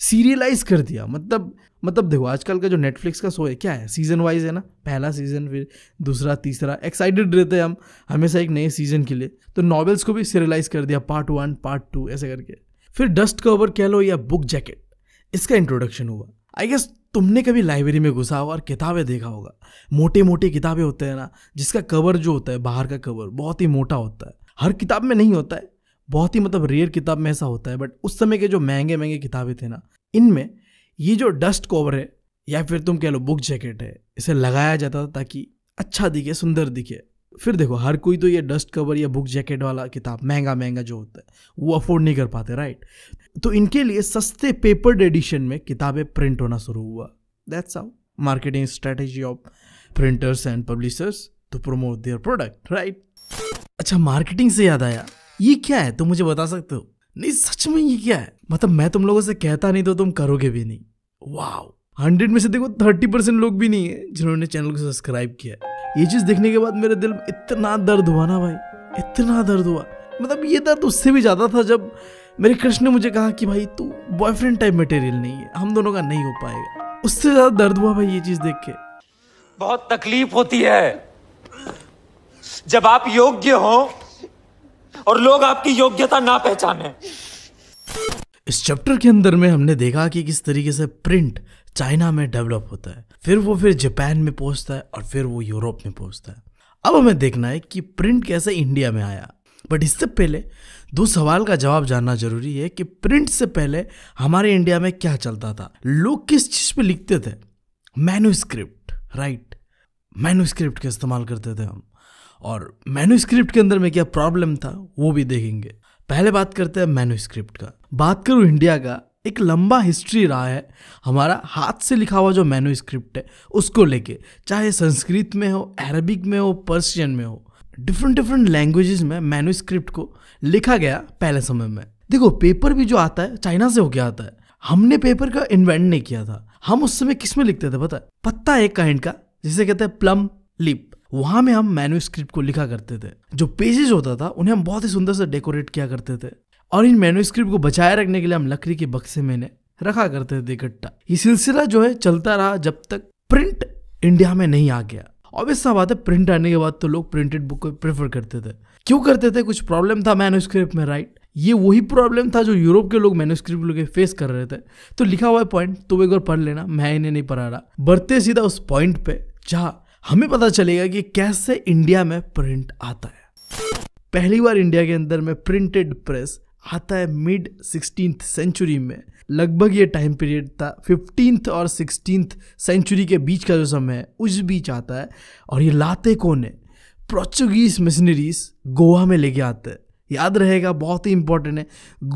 सीरियलाइज कर दिया मतलब मतलब देखो आजकल का जो नेटफ्लिक्स का शो है क्या है सीज़न वाइज है ना पहला सीज़न फिर दूसरा तीसरा एक्साइटेड रहते हैं हम हमेशा एक नए सीज़न के लिए तो नॉवेल्स को भी सीरियलाइज कर दिया पार्ट वन पार्ट टू ऐसे करके फिर डस्ट कवर कह लो या बुक जैकेट इसका इंट्रोडक्शन हुआ आई गेस तुमने कभी लाइब्रेरी में घुसा होगा और किताबें देखा होगा मोटे मोटे किताबें होते हैं ना जिसका कवर जो होता है बाहर का कवर बहुत ही मोटा होता है हर किताब में नहीं होता है बहुत ही मतलब रेयर किताब में ऐसा होता है बट उस समय के जो महंगे महंगे किताबें थे ना इनमें ये जो डस्ट कवर है या फिर तुम कह लो बुक जैकेट है इसे लगाया जाता था ताकि अच्छा दिखे सुंदर दिखे फिर देखो हर कोई तो ये डस्ट कवर या बुक जैकेट वाला किताब महंगा महंगा जो होता है वो अफोर्ड नहीं कर पाते राइट तो इनके लिए सस्ते पेपर एडिशन में किताबें प्रिंट होना शुरू हुआ that's how marketing strategy of printers and publishers to promote their product right अच्छा मार्केटिंग से याद आया ये क्या है तुम मुझे बता सकते हो नहीं सच में ये क्या है मतलब मैं तुम लोगों से कहता नहीं तो तुम करोगे भी नहीं वाह हंड्रेड में से देखो थर्टी परसेंट लोग भी नहीं है जिन्होंने चैनल को सब्सक्राइब किया ये चीज देखने के बाद मेरे दिल में इतना दर्द हुआ ना भाई इतना दर्द हुआ मतलब ये दर्द उससे भी ज्यादा था जब मेरे क्रश ने मुझे कहा कि भाई तू बॉयफ्रेंड टाइप मटेरियल नहीं है हम दोनों का नहीं हो पाएगा उससे ज्यादा दर्द हुआ भाई ये चीज देख के बहुत तकलीफ होती है जब आप योग्य हो और लोग आपकी योग्यता ना पहचाने इस चैप्टर के अंदर में हमने देखा कि किस तरीके से प्रिंट चाइना में डेवलप होता है फिर वो फिर जापान में पहुंचता है और फिर वो यूरोप में पहुंचता है अब हमें देखना है कि प्रिंट कैसे इंडिया में आया बट इससे पहले दो सवाल का जवाब जानना जरूरी है कि प्रिंट से पहले हमारे इंडिया में क्या चलता था लोग किस चीज़ पे लिखते थे मैन्यूस्क्रिप्ट राइट मैन्यूस्क्रिप्ट का इस्तेमाल करते थे हम और मैन्यूस्क्रिप्ट के अंदर में क्या प्रॉब्लम था वो भी देखेंगे पहले बात करते हैं मैन्यूस्क्रिप्ट का बात करूँ इंडिया का एक लंबा हिस्ट्री रहा है हमारा हाथ से लिखा हुआ जो मैन्यूस्क्रिप्ट है उसको लेके चाहे संस्कृत में हो अरबिक में हो पर्शियन में हो डिफरेंट डिफरेंट लैंग्वेजेस में मैन्यूस्क्रिप्ट को लिखा गया पहले समय में देखो पेपर भी जो आता है चाइना से होके आता है हमने पेपर का इन्वेंट नहीं किया था हम उस समय किस में लिखते थे पता है पत्ता एक काइंड का जिसे कहते हैं प्लम लिप वहां में हम मैन्यूस्क्रिप्ट को लिखा करते थे जो पेजेस होता था उन्हें हम बहुत ही सुंदर से डेकोरेट किया करते थे और इन मैन्यूस्क्रिप्ट को बचाए रखने के लिए हम लकड़ी के बक्से में ने रखा करते थे इकट्ठा ये सिलसिला जो है चलता रहा जब तक प्रिंट इंडिया में नहीं आ गया ऑब्वियस सा बात है प्रिंट आने के बाद तो लोग प्रिंटेड बुक को प्रेफर करते थे क्यों करते थे कुछ प्रॉब्लम था मैनोस्क्रिप्ट में राइट ये वही प्रॉब्लम था जो यूरोप के लोग मैनुस्क्रिप्ट लोग फेस कर रहे थे तो लिखा हुआ है पॉइंट तो एक बार पढ़ लेना मैं इन्हें नहीं पढ़ा रहा बढ़ते सीधा उस पॉइंट पे जहाँ हमें पता चलेगा कि कैसे इंडिया में प्रिंट आता है पहली बार इंडिया के अंदर में प्रिंटेड प्रेस आता है मिड सिक्सटीन सेंचुरी में लगभग ये टाइम पीरियड था फिफ्टींथ और सिक्सटीन सेंचुरी के बीच का जो समय है उस बीच आता है और ये लाते कौन है पोर्चुगीज मिशनरीज गोवा में लेके आते हैं याद रहेगा बहुत ही इंपॉर्टेंट है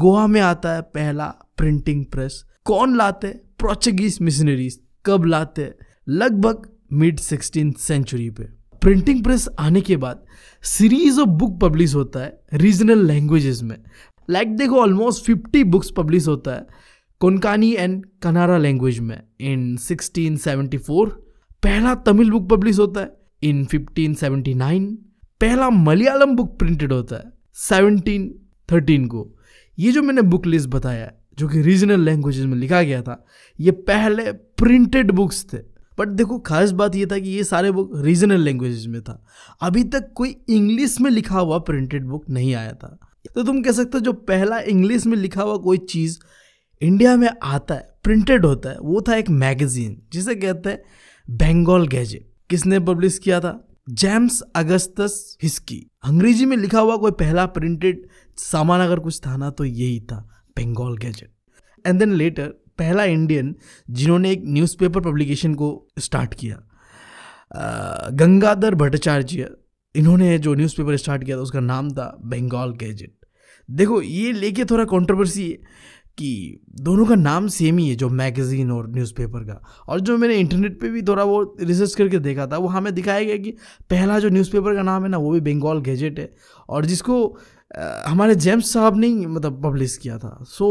गोवा में आता है पहला प्रिंटिंग प्रेस कौन लाते पोर्चुगीज मिशनरीज कब लाते लगभग मिड सिक्सटीन सेंचुरी पे प्रिंटिंग प्रेस आने के बाद सीरीज ऑफ बुक पब्लिश होता है रीजनल लैंग्वेजेस में लाइक like देखो ऑलमोस्ट फिफ्टी बुक्स पब्लिश होता है कोंकानी एंड कनारा लैंग्वेज में इन 1674 पहला तमिल बुक पब्लिश होता है इन 1579 पहला मलयालम बुक प्रिंटेड होता है 1713 को ये जो मैंने बुक लिस्ट बताया है जो कि रीजनल लैंग्वेजेस में लिखा गया था ये पहले प्रिंटेड बुक्स थे बट देखो खास बात ये था कि ये सारे बुक रीजनल लैंग्वेजेस में था अभी तक कोई इंग्लिश में लिखा हुआ प्रिंटेड बुक नहीं आया था तो तुम कह सकते हो जो पहला इंग्लिश में लिखा हुआ कोई चीज़ इंडिया में आता है प्रिंटेड होता है वो था एक मैगजीन जिसे कहते हैं बेंगाल गैजेट किसने पब्लिश किया था जेम्स अगस्तस हिस्की अंग्रेजी में लिखा हुआ कोई पहला प्रिंटेड सामान अगर कुछ था ना तो यही था Bengal gazette and then later पहला इंडियन जिन्होंने एक न्यूज़पेपर पब्लिकेशन को स्टार्ट किया गंगाधर भट्टाचार्य इन्होंने जो न्यूज़पेपर स्टार्ट किया था उसका नाम था बंगाल गैजेट देखो ये लेके थोड़ा कंट्रोवर्सी है कि दोनों का नाम सेम ही है जो मैगज़ीन और न्यूज़पेपर का और जो मैंने इंटरनेट पे भी थोड़ा वो रिसर्च करके देखा था वो हमें दिखाया गया कि पहला जो न्यूज़पेपर का नाम है ना वो भी बंगाल गैजेट है और जिसको आ, हमारे जेम्स साहब ने मतलब पब्लिश किया था सो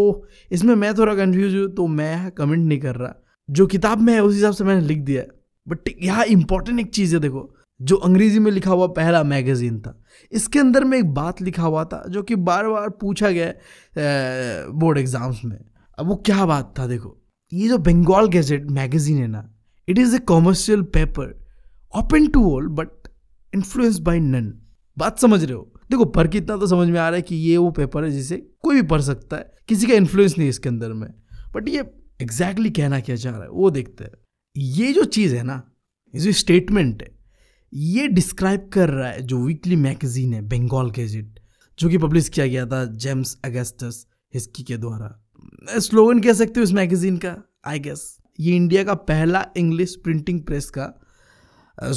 इसमें मैं थोड़ा कन्फ्यूज हूँ तो मैं कमेंट नहीं कर रहा जो किताब में है उस हिसाब से मैंने लिख दिया बट यहाँ इंपॉर्टेंट एक चीज़ है देखो जो अंग्रेजी में लिखा हुआ पहला मैगज़ीन था इसके अंदर में एक बात लिखा हुआ था जो कि बार बार पूछा गया बोर्ड एग्ज़ाम्स में अब वो क्या बात था देखो ये जो बंगाल गैजेट मैगज़ीन है ना it is a commercial paper open to all but influence by none बात समझ रहे हो देखो पर कितना तो समझ में आ रहा है कि ये वो पेपर है जिसे कोई भी पढ़ सकता है किसी का इन्फ्लुएंस नहीं इसके अंदर में बट ये एग्जैक्टली exactly कहना क्या चाह रहा है वो देखते हैं ये जो चीज़ है ना ये जो स्टेटमेंट है ये डिस्क्राइब कर रहा है जो वीकली मैगजीन है बंगाल गेजिट जो कि पब्लिश किया गया था जेम्स अगस्टस हिस्की के द्वारा स्लोगन कह सकते हो इस मैगजीन का आई गेस ये इंडिया का पहला इंग्लिश प्रिंटिंग प्रेस का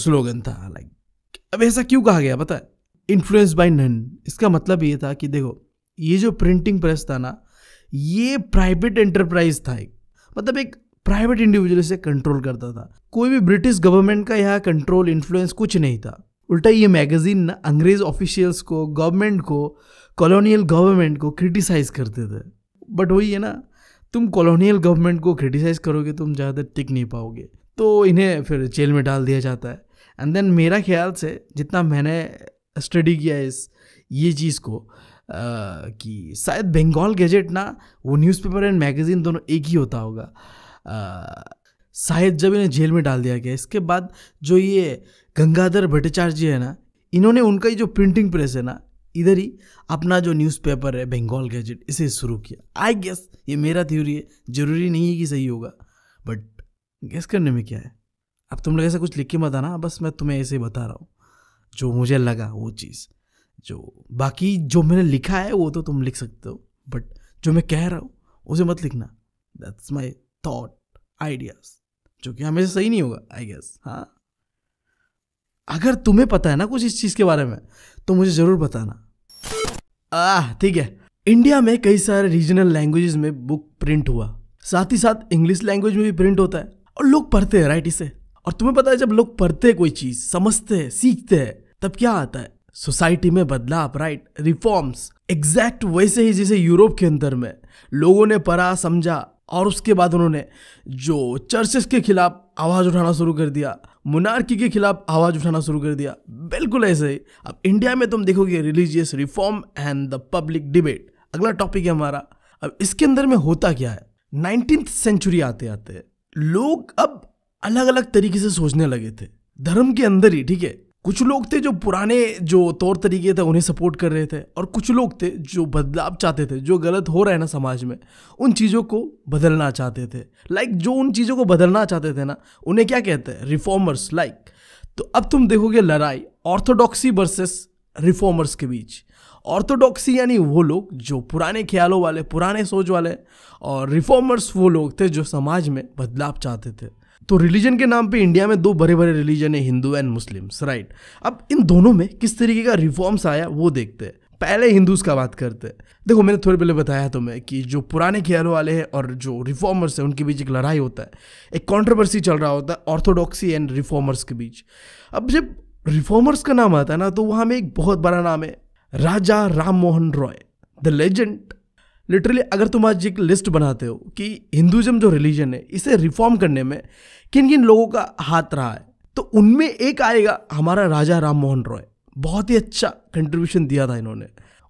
स्लोगन था लाइक अब ऐसा क्यों कहा गया पता है इन्फ्लुएंस बाय नन इसका मतलब ये था कि देखो ये जो प्रिंटिंग प्रेस था ना ये प्राइवेट एंटरप्राइज था एक मतलब एक प्राइवेट इंडिविजुअल से कंट्रोल करता था कोई भी ब्रिटिश गवर्नमेंट का यहाँ कंट्रोल इन्फ्लुएंस कुछ नहीं था उल्टा ये मैगजीन ना अंग्रेज ऑफिशियल्स को गवर्नमेंट को कॉलोनियल गवर्नमेंट को क्रिटिसाइज करते थे बट वही है ना तुम कॉलोनियल गवर्नमेंट को क्रिटिसाइज करोगे तुम ज़्यादा टिक नहीं पाओगे तो इन्हें फिर जेल में डाल दिया जाता है एंड देन मेरा ख्याल से जितना मैंने स्टडी किया इस ये चीज़ को आ, कि शायद बंगाल गैजेट ना वो न्यूज़पेपर एंड मैगज़ीन दोनों एक ही होता होगा शायद जब इन्हें जेल में डाल दिया गया इसके बाद जो ये गंगाधर भट्टाचार्य जी है ना इन्होंने उनका ही जो प्रिंटिंग प्रेस है ना इधर ही अपना जो न्यूज़पेपर है बंगाल गैजेट इसे शुरू किया आई गेस ये मेरा थ्योरी है ज़रूरी नहीं है कि सही होगा बट गेस करने में क्या है अब तुम लोग ऐसा कुछ लिख के मत आना बस मैं तुम्हें ऐसे बता रहा हूँ जो मुझे लगा वो चीज़ जो बाकी जो मैंने लिखा है वो तो तुम लिख सकते हो बट जो मैं कह रहा हूँ उसे मत लिखना दैट्स माई थॉट आइडियाज जो कि हमेशा सही नहीं होगा आई गेस हाँ अगर तुम्हें पता है ना कुछ इस चीज़ के बारे में तो मुझे ज़रूर बताना आह ठीक है इंडिया में कई सारे रीजनल लैंग्वेजेस में बुक प्रिंट हुआ साथ ही साथ इंग्लिश लैंग्वेज में भी प्रिंट होता है और लोग पढ़ते हैं राइट इसे और तुम्हें पता है जब लोग पढ़ते हैं कोई चीज़ समझते हैं सीखते हैं तब क्या आता है सोसाइटी में बदलाव राइट रिफॉर्म्स एग्जैक्ट वैसे ही जैसे यूरोप के अंदर में लोगों ने पढ़ा समझा और उसके बाद उन्होंने जो चर्चेस के खिलाफ आवाज़ उठाना शुरू कर दिया मुनार्की के खिलाफ आवाज़ उठाना शुरू कर दिया बिल्कुल ऐसे ही अब इंडिया में तुम देखोगे religious reform and the public debate अगला टॉपिक है हमारा अब इसके अंदर में होता क्या है नाइनटीन सेंचुरी आते आते लोग अब अलग अलग तरीके से सोचने लगे थे धर्म के अंदर ही ठीक है कुछ लोग थे जो पुराने जो तौर तरीके थे उन्हें सपोर्ट कर रहे थे और कुछ लोग थे जो बदलाव चाहते थे जो गलत हो रहा है ना समाज में उन चीज़ों को बदलना चाहते थे लाइक like, जो उन चीज़ों को बदलना चाहते थे ना उन्हें क्या कहते हैं रिफॉर्मर्स लाइक तो अब तुम देखोगे लड़ाई ऑर्थोडॉक्सी वर्सेस रिफॉर्मर्स के बीच ऑर्थोडॉक्सी यानी वो लोग जो पुराने ख्यालों वाले पुराने सोच वाले और रिफॉर्मर्स वो लोग थे जो समाज में बदलाव चाहते थे तो रिलीजन के नाम पे इंडिया में दो बड़े बड़े रिलीजन है हिंदू एंड मुस्लिम्स राइट अब इन दोनों में किस तरीके का रिफॉर्म्स आया वो देखते हैं पहले हिंदूज का बात करते हैं देखो मैंने थोड़ी पहले बताया तुम्हें कि जो पुराने ख्यालों वाले हैं और जो रिफॉर्मर्स हैं उनके बीच एक लड़ाई होता है एक कॉन्ट्रोवर्सी चल रहा होता है ऑर्थोडॉक्सी एंड रिफॉर्मर्स के बीच अब जब रिफॉर्मर्स का नाम आता है ना तो वहाँ में एक बहुत बड़ा नाम है Raja Ram Mohan Roy the legend literally अगर तुम आज एक लिस्ट बनाते हो कि हिंदुज़म जो रिलीजन है इसे रिफॉर्म करने में किन किन लोगों का हाथ रहा है तो उनमें एक आएगा हमारा राजा राम मोहन रॉय बहुत ही अच्छा कंट्रीब्यूशन दिया था इन्होंने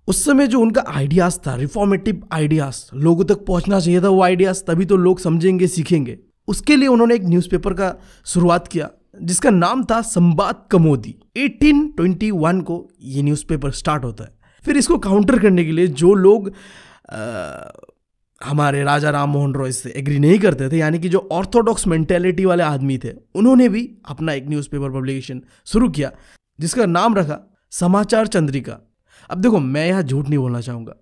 उस समय जो उनका आइडियाज़ था रिफॉर्मेटिव आइडियाज़ लोगों तक पहुंचना चाहिए था वो आइडियाज़ तभी तो लोग समझेंगे सीखेंगे उसके लिए उन्होंने एक न्यूज़पेपर का शुरुआत किया जिसका नाम था संवाद कमोदी 1821 को ये न्यूज़पेपर स्टार्ट होता है फिर इसको काउंटर करने के लिए जो लोग हमारे राजा राम मोहन रॉय से एग्री नहीं करते थे यानी कि जो ऑर्थोडॉक्स मेंटेलिटी वाले आदमी थे उन्होंने भी अपना एक न्यूज़पेपर पब्लिकेशन शुरू किया जिसका नाम रखा समाचार चंद्रिका अब देखो मैं यहाँ झूठ नहीं बोलना चाहूँगा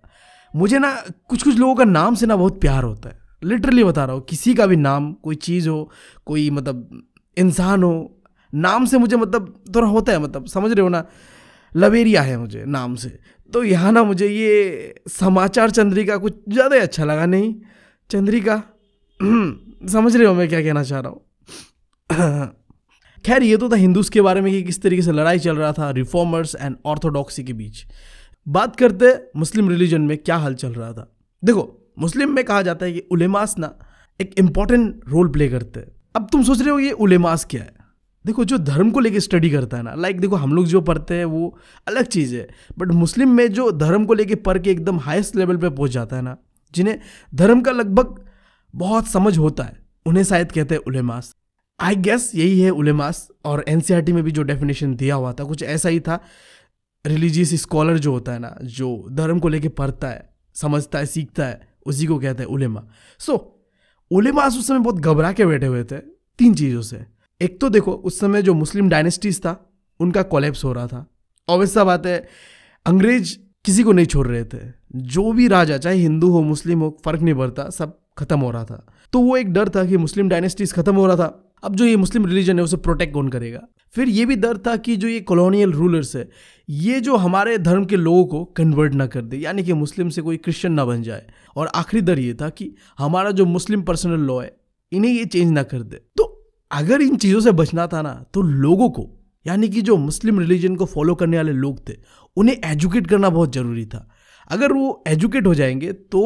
मुझे ना कुछ कुछ लोगों का नाम से ना बहुत प्यार होता है लिटरली बता रहा हूँ किसी का भी नाम कोई चीज़ हो कोई मतलब इंसान हो नाम से मुझे मतलब थोड़ा होता है मतलब समझ रहे हो ना लवेरिया है मुझे नाम से तो यहाँ ना मुझे ये समाचार चंद्रिका कुछ ज़्यादा ही अच्छा लगा नहीं चंद्रिका समझ रहे हो मैं क्या कहना चाह रहा हूँ खैर ये तो था हिंदूज के बारे में कि किस तरीके से लड़ाई चल रहा था रिफॉर्मर्स एंड ऑर्थोडॉक्सी के बीच बात करते मुस्लिम रिलीजन में क्या हाल चल रहा था देखो मुस्लिम में कहा जाता है कि उलेमास ना एक इम्पॉर्टेंट रोल प्ले करते हैं अब तुम सोच रहे हो ये उलेमास क्या है देखो जो धर्म को लेके स्टडी करता है ना लाइक देखो हम लोग जो पढ़ते हैं वो अलग चीज़ है बट मुस्लिम में जो धर्म को लेके पढ़ के एकदम हाईएस्ट लेवल पे पहुंच जाता है ना जिन्हें धर्म का लगभग बहुत समझ होता है उन्हें शायद कहते हैं उलेमास आई गेस यही है उलेमास और एन e में भी जो डेफिनेशन दिया हुआ था कुछ ऐसा ही था रिलीजियस स्कॉलर जो होता है ना जो धर्म को लेके पढ़ता है समझता है सीखता है उसी को कहते हैं उलेमा सो so, उलेमास उस समय बहुत घबरा के बैठे हुए थे तीन चीज़ों से एक तो देखो उस समय जो मुस्लिम डायनेस्टीज था उनका कोलेप्स हो रहा था ऑब्वियस सा बात है अंग्रेज किसी को नहीं छोड़ रहे थे जो भी राजा चाहे हिंदू हो मुस्लिम हो फर्क नहीं पड़ता सब खत्म हो रहा था तो वो एक डर था कि मुस्लिम डायनेस्टीज खत्म हो रहा था अब जो ये मुस्लिम रिलीजन है उसे प्रोटेक्ट कौन करेगा फिर ये भी डर था कि जो ये कॉलोनियल रूलर्स है ये जो हमारे धर्म के लोगों को कन्वर्ट ना कर दे यानी कि मुस्लिम से कोई क्रिश्चियन ना बन जाए और आखिरी डर ये था कि हमारा जो मुस्लिम पर्सनल लॉ है इन्हें ये चेंज ना कर दे तो अगर इन चीज़ों से बचना था ना तो लोगों को यानी कि जो मुस्लिम रिलीजन को फॉलो करने वाले लोग थे उन्हें एजुकेट करना बहुत ज़रूरी था अगर वो एजुकेट हो जाएंगे तो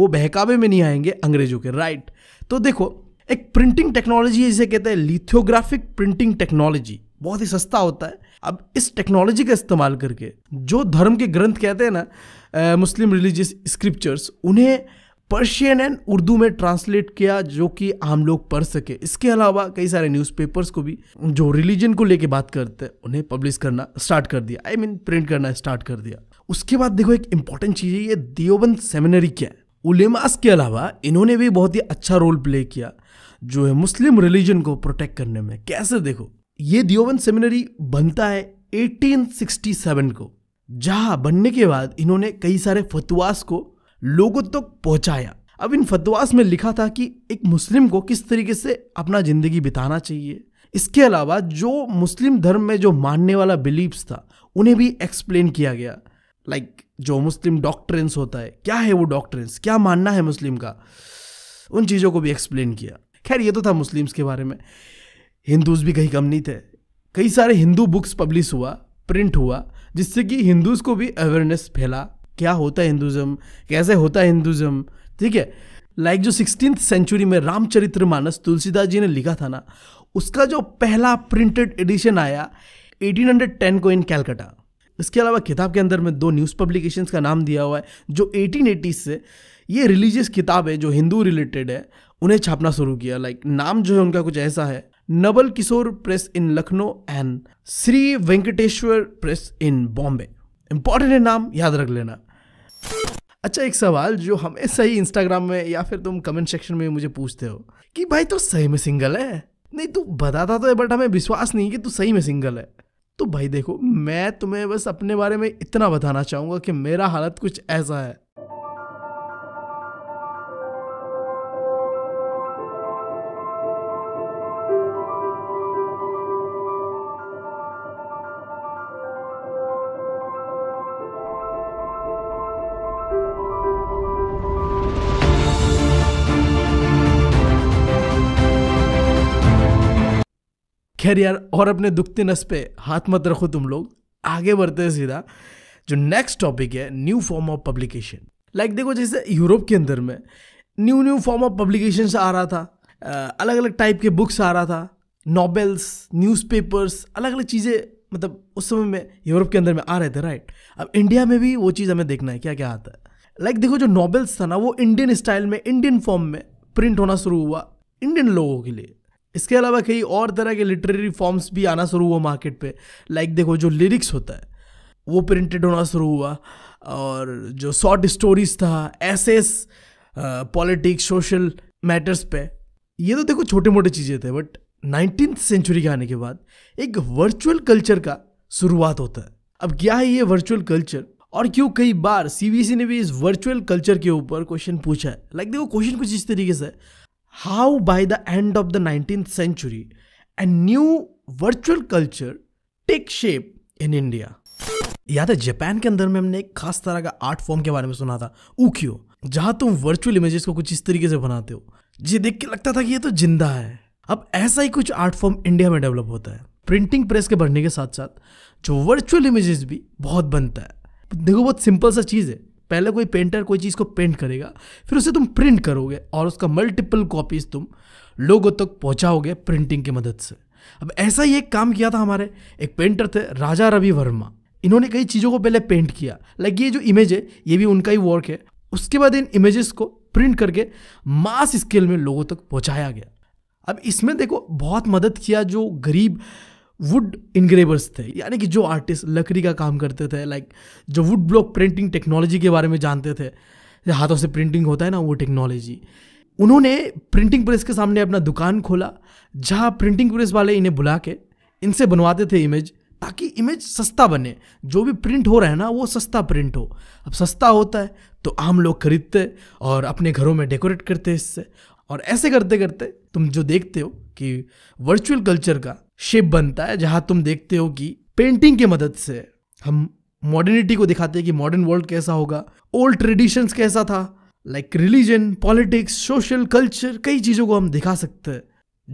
वो बहकावे में नहीं आएंगे अंग्रेजों के राइट तो देखो एक प्रिंटिंग टेक्नोलॉजी जिसे कहते हैं लिथियोग्राफिक प्रिंटिंग टेक्नोलॉजी बहुत ही सस्ता होता है अब इस टेक्नोलॉजी का इस्तेमाल करके जो धर्म के ग्रंथ कहते हैं ना मुस्लिम रिलीजियस स्क्रिप्चर्स उन्हें पर्शियन एंड उर्दू में ट्रांसलेट किया जो कि आम लोग पढ़ सके इसके अलावा कई सारे न्यूज़पेपर्स को भी जो रिलीजन को लेके बात करते हैं उन्हें पब्लिश करना स्टार्ट कर दिया I I mean mean, print करना स्टार्ट कर दिया उसके बाद देखो एक इंपॉर्टेंट चीज़ है ये दियोबंद सेमिनरी क्या है उलेमास के अलावा इन्होंने भी बहुत ही अच्छा रोल प्ले किया जो है मुस्लिम रिलीजन को प्रोटेक्ट करने में कैसे देखो ये दियोबंद सेमिनरी बनता है 1867 को जहाँ बनने के बाद इन्होंने कई सारे फतवास को लोगों तक तो पहुंचाया अब इन फतवास में लिखा था कि एक मुस्लिम को किस तरीके से अपना ज़िंदगी बिताना चाहिए इसके अलावा जो मुस्लिम धर्म में जो मानने वाला बिलीव्स था उन्हें भी एक्सप्लेन किया गया लाइक like, जो मुस्लिम डॉक्ट्रेंस होता है क्या है वो डॉक्ट्रेंस क्या मानना है मुस्लिम का उन चीज़ों को भी एक्सप्लेन किया खैर ये तो था मुस्लिम्स के बारे में हिंदूज भी कहीं कम नहीं थे कई सारे हिंदू बुक्स पब्लिश हुआ प्रिंट हुआ जिससे कि हिंदूज को भी अवेयरनेस फैला क्या होता है हिंदुज़म कैसे होता है हिंदुज़म ठीक है लाइक जो सिक्सटीन सेंचुरी में रामचरित्र मानस तुलसीदास जी ने लिखा था ना उसका जो पहला प्रिंटेड एडिशन आया 1810 को इन कैलकाटा इसके अलावा किताब के अंदर में दो न्यूज़ पब्लिकेशंस का नाम दिया हुआ है जो एटीन से ये रिलीजियस किताब है जो हिंदू रिलेटेड है उन्हें छापना शुरू किया लाइक नाम जो है उनका कुछ ऐसा है Naval Kishore press in Lucknow and Shri Venkateshwar press in Bombay important है नाम याद रख लेना अच्छा एक सवाल जो हमेशा ही इंस्टाग्राम में या फिर तुम कमेंट सेक्शन में मुझे पूछते हो कि भाई तू तो सही में सिंगल है नहीं तू बताता तो है बट हमें विश्वास नहीं कि तू सही में सिंगल है तो भाई देखो मैं तुम्हें बस अपने बारे में इतना बताना चाहूंगा कि मेरा हालत कुछ ऐसा है खैर यार और अपने दुखते नस पे हाथ मत रखो तुम लोग आगे बढ़ते हैं सीधा जो नेक्स्ट टॉपिक है new form of publication like देखो जैसे यूरोप के अंदर में new new form of publication आ रहा था अलग अलग टाइप के बुक्स आ रहा था नॉवेल्स न्यूज़पेपर्स अलग अलग चीज़ें मतलब उस समय में यूरोप के अंदर में आ रहे थे राइट अब इंडिया में भी वो चीज़ हमें देखना है क्या क्या आता है लाइक देखो जो नॉवेल्स था ना वो इंडियन स्टाइल में इंडियन फॉर्म में प्रिंट होना शुरू हुआ इंडियन लोगों के लिए इसके अलावा कई और तरह के लिटरेरी फॉर्म्स भी आना शुरू हुआ मार्केट पे लाइक देखो जो लिरिक्स होता है वो प्रिंटेड होना शुरू हुआ और जो शॉर्ट स्टोरीज था एसेस पॉलिटिक्स सोशल मैटर्स पे ये तो देखो छोटे मोटे चीज़ें थे बट नाइनटीन सेंचुरी के आने के बाद एक वर्चुअल कल्चर का शुरुआत होता है अब क्या है ये वर्चुअल कल्चर और क्यों कई बार सी ने भी इस वर्चुअल कल्चर के ऊपर क्वेश्चन पूछा है लाइक देखो क्वेश्चन कुछ इस तरीके से है how by the end of the 19th century, a new virtual culture take shape in India याद है जापान के अंदर में हमने एक खास तरह का आर्ट फॉर्म के बारे में सुना था ऊक्यो जहां तुम वर्चुअल इमेजेस को कुछ इस तरीके से बनाते हो जी देख के लगता था कि ये तो जिंदा है अब ऐसा ही कुछ आर्ट फॉर्म इंडिया में डेवलप होता है प्रिंटिंग प्रेस के बढ़ने के साथ साथ जो वर्चुअल इमेजेस भी बहुत बनता है देखो बहुत सिंपल सा चीज़ है पहले कोई पेंटर कोई चीज़ को पेंट करेगा फिर उसे तुम प्रिंट करोगे और उसका मल्टीपल कॉपीज़ तुम लोगों तक तो पहुंचाओगे प्रिंटिंग की मदद से अब ऐसा ही एक काम किया था हमारे एक पेंटर थे राजा रवि वर्मा इन्होंने कई चीज़ों को पहले पेंट किया लाइक ये जो इमेज है ये भी उनका ही वर्क है उसके बाद इन इमेजेस को प्रिंट करके मास स्केल में लोगों तक पहुँचाया गया अब इसमें देखो बहुत मदद किया जो गरीब वुड इंग्रेवर्स थे यानी कि जो आर्टिस्ट लकड़ी का काम करते थे लाइक जो वुड ब्लॉक प्रिंटिंग टेक्नोलॉजी के बारे में जानते थे हाथों से प्रिंटिंग होता है ना वो टेक्नोलॉजी उन्होंने प्रिंटिंग प्रेस के सामने अपना दुकान खोला जहाँ प्रिंटिंग प्रेस वाले इन्हें बुला के इनसे बनवाते थे इमेज ताकि इमेज सस्ता बने जो भी प्रिंट हो रहा है ना वो सस्ता प्रिंट हो अब सस्ता होता है तो आम लोग खरीदते और अपने घरों में डेकोरेट करते इससे और ऐसे करते करते तुम जो देखते हो कि वर्चुअल कल्चर का शेप बनता है जहां तुम देखते हो कि पेंटिंग की मदद से हम मॉडर्निटी को दिखाते हैं कि मॉडर्न वर्ल्ड कैसा होगा ओल्ड ट्रेडिशंस कैसा था like religion politics social culture कई चीज़ों को हम दिखा सकते हैं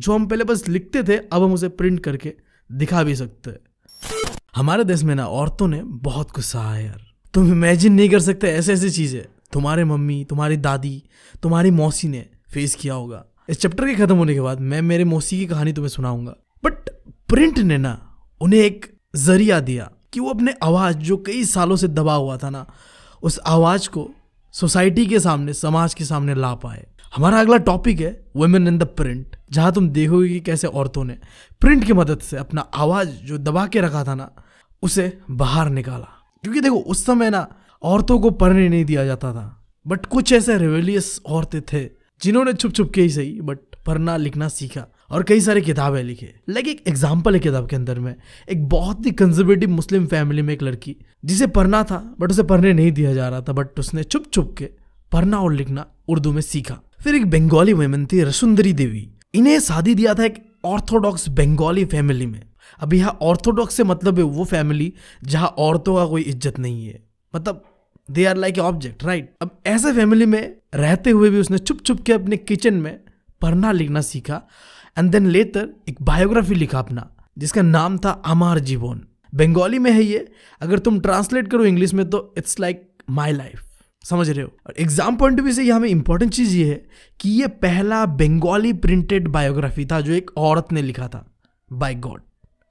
जो हम पहले बस लिखते थे अब हम उसे प्रिंट करके दिखा भी सकते हैं हमारे देश में ना औरतों ने बहुत कुछ सहा यार तुम इमेजिन नहीं कर सकते ऐसे ऐसी चीज़ें तुम्हारे मम्मी तुम्हारी दादी तुम्हारी मौसी ने फेस किया होगा इस चैप्टर के ख़त्म होने के बाद मैं मेरे मौसी की कहानी तुम्हें सुनाऊंगा बट प्रिंट ने ना उन्हें एक जरिया दिया कि वो अपने आवाज़ जो कई सालों से दबा हुआ था ना उस आवाज़ को सोसाइटी के सामने समाज के सामने ला पाए हमारा अगला टॉपिक है वुमेन इन द प्रिंट जहाँ तुम देखोगे कि कैसे औरतों ने प्रिंट की मदद से अपना आवाज़ जो दबा के रखा था ना उसे बाहर निकाला क्योंकि देखो उस समय ना औरतों को पढ़ने नहीं दिया जाता था बट कुछ ऐसे रिवेलियस औरतें थे जिन्होंने छुप छुप के ही सही बट पढ़ना लिखना सीखा और कई सारे किताबें लिखे लाइक एक एग्जाम्पल है किताब के अंदर में एक बहुत ही कंजर्वेटिव मुस्लिम फैमिली में एक लड़की जिसे पढ़ना था बट उसे पढ़ने नहीं दिया जा रहा था बट उसने चुप चुप के पढ़ना और लिखना उर्दू में सीखा फिर एक बंगाली वेमन थी रसुंदरी देवी इन्हें शादी दिया था एक ऑर्थोडॉक्स बंगाली फैमिली में अब यहाँ ऑर्थोडॉक्स से मतलब है वो फैमिली जहाँ औरतों का कोई इज्जत नहीं है मतलब they are like a object right अब ऐसे फैमिली में रहते हुए भी उसने चुप चुप के अपने किचन में पढ़ना लिखना सीखा एंड देन लेटर एक बायोग्राफी लिखा अपना जिसका नाम था अमार जीवन बंगाली में है ये अगर तुम ट्रांसलेट करो इंग्लिश में तो इट्स लाइक माई लाइफ समझ रहे हो और एग्जाम पॉइंट ऑफ व्यू से यहाँ में इंपॉर्टेंट चीज़ ये है कि ये पहला बंगाली प्रिंटेड बायोग्राफी था जो एक औरत ने लिखा था बाय गॉड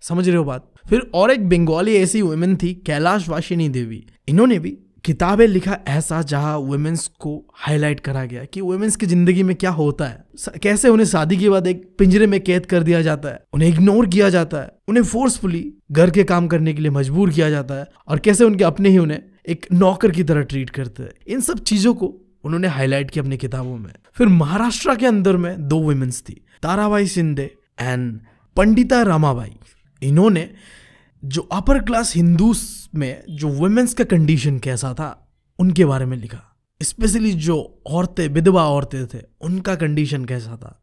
समझ रहे हो बात फिर और एक बंगाली ऐसी वुमेन थी कैलाश वाशिनी देवी इन्होंने भी किताबें लिखा ऐसा जहाँ वुमेंस को हाईलाइट करा गया कि वुमेंस की ज़िंदगी में क्या होता है कैसे उन्हें शादी के बाद एक पिंजरे में कैद कर दिया जाता है उन्हें इग्नोर किया जाता है उन्हें फोर्सफुली घर के काम करने के लिए मजबूर किया जाता है और कैसे उनके अपने ही उन्हें एक नौकर की तरह ट्रीट करते हैं इन सब चीज़ों को उन्होंने हाईलाइट किया अपनी किताबों में फिर महाराष्ट्र के अंदर में दो वुमेन्स थी ताराबाई शिंदे एंड पंडिता रामाबाई इन्होंने जो अपर क्लास हिंदूस में जो वुमेन्स का कंडीशन कैसा था उनके बारे में लिखा स्पेशली जो औरतें विधवा औरतें थे उनका कंडीशन कैसा था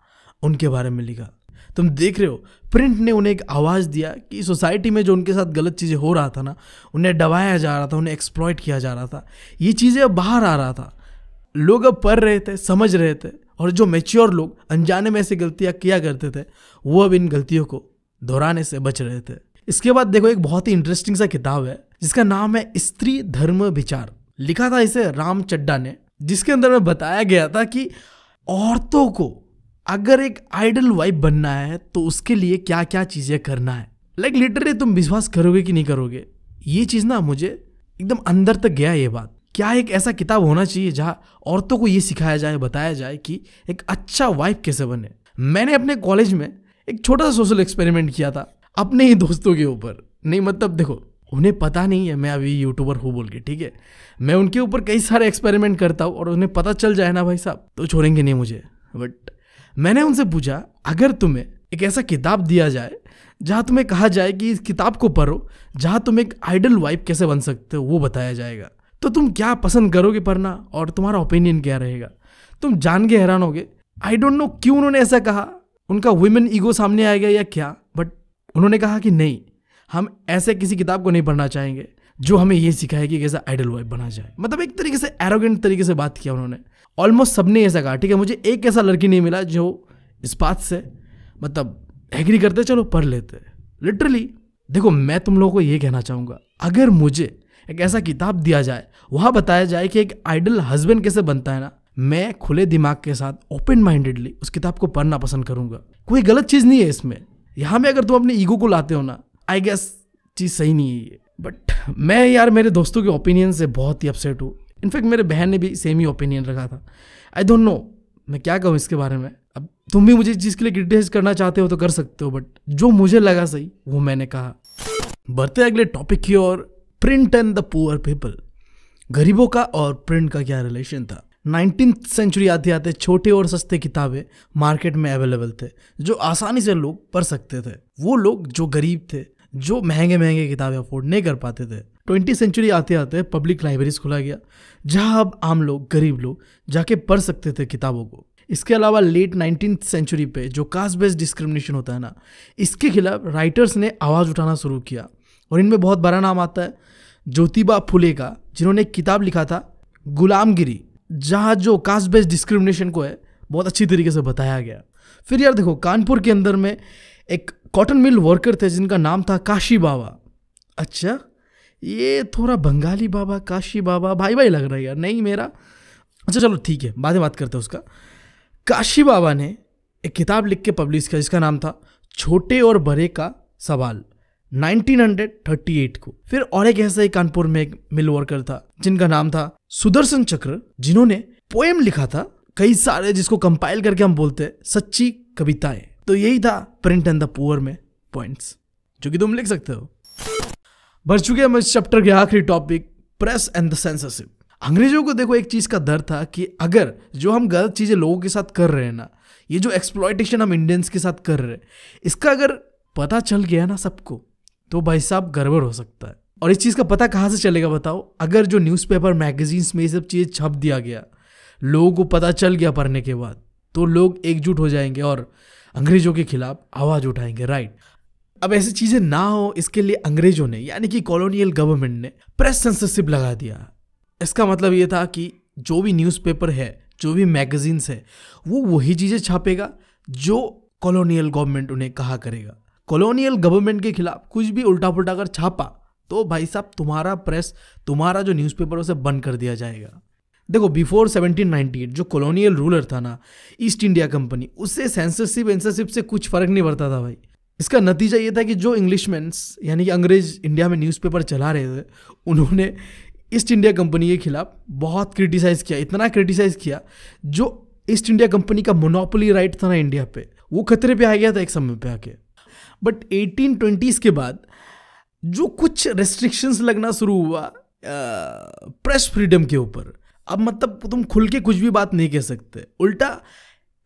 उनके बारे में लिखा तुम देख रहे हो प्रिंट ने उन्हें एक आवाज़ दिया कि सोसाइटी में जो उनके साथ गलत चीज़ें हो रहा था ना उन्हें डबाया जा रहा था उन्हें एक्सप्लॉयट किया जा रहा था ये चीज़ें अब बाहर आ रहा था लोग अब पढ़ रहे थे समझ रहे थे और जो मेच्योर लोग अनजाने में ऐसी गलतियाँ किया करते थे वो अब इन गलतियों को दोहराने से बच रहे थे इसके बाद देखो एक बहुत ही इंटरेस्टिंग सा किताब है जिसका नाम है स्त्री धर्म विचार लिखा था इसे राम चड्डा ने जिसके अंदर में बताया गया था कि औरतों को अगर एक आइडल वाइफ बनना है तो उसके लिए क्या क्या चीज़ें करना है लाइक like, लिटरली तुम विश्वास करोगे कि नहीं करोगे ये चीज़ ना मुझे एकदम अंदर तक गया ये बात क्या एक ऐसा किताब होना चाहिए जहाँ औरतों को ये सिखाया जाए बताया जाए कि एक अच्छा वाइफ कैसे बने मैंने अपने कॉलेज में एक छोटा सा सोशल एक्सपेरिमेंट किया था अपने ही दोस्तों के ऊपर नहीं मतलब देखो उन्हें पता नहीं है मैं अभी यूट्यूबर हूँ बोल के ठीक है मैं उनके ऊपर कई सारे एक्सपेरिमेंट करता हूँ और उन्हें पता चल जाए ना भाई साहब तो छोड़ेंगे नहीं मुझे बट मैंने उनसे पूछा अगर तुम्हें एक ऐसा किताब दिया जाए जहाँ तुम्हें कहा जाए कि इस किताब को पढ़ो जहाँ तुम एक आइडल वाइफ कैसे बन सकते हो वो बताया जाएगा तो तुम क्या पसंद करोगे पढ़ना और तुम्हारा ओपिनियन क्या रहेगा तुम जान के हैरान होगे आई डोंट नो क्यों उन्होंने ऐसा कहा उनका वुमेन ईगो सामने आएगा या क्या उन्होंने कहा कि नहीं हम ऐसे किसी किताब को नहीं पढ़ना चाहेंगे जो हमें यह सिखाए कि कैसे आइडल वाइफ बना जाए मतलब एक तरीके से एरोगेंट तरीके से बात किया उन्होंने ऑलमोस्ट सबने ऐसा कहा ठीक है मुझे एक ऐसा लड़की नहीं मिला जो इस बात से मतलब एग्री करते चलो पढ़ लेते लिटरली देखो मैं तुम लोगों को ये कहना चाहूँगा अगर मुझे एक ऐसा किताब दिया जाए वहाँ बताया जाए कि एक आइडल हस्बैंड कैसे बनता है ना मैं खुले दिमाग के साथ ओपन माइंडेडली उस किताब को पढ़ना पसंद करूँगा कोई गलत चीज़ नहीं है इसमें यहाँ में अगर तुम अपने ईगो को लाते हो ना आई गेस चीज़ सही नहीं है ये बट मैं यार मेरे दोस्तों के ओपिनियन से बहुत ही अपसेट हूँ इनफैक्ट मेरे बहन ने भी सेम ही ओपिनियन रखा था आई डोंट नो मैं क्या कहूँ इसके बारे में अब तुम भी मुझे इस चीज़ के लिए क्रिटिसाइज करना चाहते हो तो कर सकते हो बट जो मुझे लगा सही वो मैंने कहा बढ़ते अगले टॉपिक की और print and the poor people गरीबों का और प्रिंट का क्या रिलेशन था नाइनटीन सेंचुरी आते आते छोटे और सस्ते किताबें मार्केट में अवेलेबल थे जो आसानी से लोग पढ़ सकते थे वो लोग जो गरीब थे जो महंगे महंगे किताबें अफोर्ड नहीं कर पाते थे ट्वेंटी सेंचुरी आते आते पब्लिक लाइब्रेरीज खोला गया जहाँ अब आम लोग गरीब लोग जाके पढ़ सकते थे किताबों को इसके अलावा लेट नाइनटीन सेंचुरी पे जो कास्ट बेस्ड डिस्क्रिमिनेशन होता है ना इसके खिलाफ राइटर्स ने आवाज़ उठाना शुरू किया और इनमें बहुत बड़ा नाम आता है ज्योतिबा फुले का जिन्होंने किताब लिखा था गुलामगिरी जहाँ जो कास्ट बेस्ड डिस्क्रिमिनेशन को है बहुत अच्छी तरीके से बताया गया फिर यार देखो कानपुर के अंदर में एक कॉटन मिल वर्कर थे जिनका नाम था काशी बाबा अच्छा ये थोड़ा बंगाली बाबा काशी बाबा भाई भाई लग रहा है यार नहीं मेरा अच्छा चलो ठीक है बाद में बात करते हैं उसका काशी बाबा ने एक किताब लिख के पब्लिश किया जिसका नाम था छोटे और बड़े का सवाल 1938 को फिर और एक ऐसा ही कानपुर में एक मिल वर्कर था जिनका नाम था सुदर्शन चक्र जिन्होंने पोएम लिखा था कई सारे जिसको कंपाइल करके हम बोलते हैं सच्ची कविताएं तो यही था प्रिंट एंड द पुअर में पॉइंट्स जो कि तुम लिख सकते हो भर चुके हम इस चैप्टर के आखिरी topic press and the censorship अंग्रेजों को देखो एक चीज़ का डर था कि अगर जो हम गलत चीज़ें लोगों के साथ कर रहे हैं ना ये जो एक्सप्लॉयटेशन हम इंडियंस के साथ कर रहे हैं इसका अगर पता चल गया ना सबको तो भाई साहब गड़बड़ हो सकता है और इस चीज़ का पता कहाँ से चलेगा बताओ अगर जो न्यूज़पेपर मैगजीन्स में ये सब चीज़ छप दिया गया लोगों को पता चल गया पढ़ने के बाद तो लोग एकजुट हो जाएंगे और अंग्रेज़ों के खिलाफ आवाज़ उठाएंगे राइट अब ऐसी चीज़ें ना हो इसके लिए अंग्रेज़ों ने यानी कि कॉलोनियल गवर्नमेंट ने प्रेस सेंसरशिप लगा दिया इसका मतलब ये था कि जो भी न्यूज़पेपर है जो भी मैगजीन्स है वो वही चीज़ें छापेगा जो कॉलोनियल गवर्नमेंट उन्हें कहा करेगा कॉलोनियल गवर्नमेंट के खिलाफ कुछ भी उल्टा पुल्टा कर छापा तो भाई साहब तुम्हारा प्रेस तुम्हारा जो न्यूज़पेपर उसे बंद कर दिया जाएगा देखो बिफोर 1798 जो कॉलोनियल रूलर था ना ईस्ट इंडिया कंपनी उससे सेंसरशिप एंसरशिप से कुछ फ़र्क नहीं पड़ता था भाई इसका नतीजा ये था कि जो इंग्लिशमैंस यानी कि अंग्रेज इंडिया में न्यूज़पेपर चला रहे थे उन्होंने ईस्ट इंडिया कंपनी के खिलाफ बहुत क्रिटिसाइज़ किया इतना क्रिटिसाइज़ किया जो ईस्ट इंडिया कंपनी का मोनोपोली राइट था ना इंडिया पे वो खतरे पे आ गया था एक समय पे आके बट एटीन ट्वेंटीज़ के बाद जो कुछ रेस्ट्रिक्शंस लगना शुरू हुआ प्रेस फ्रीडम के ऊपर अब मतलब तुम खुल के कुछ भी बात नहीं कह सकते उल्टा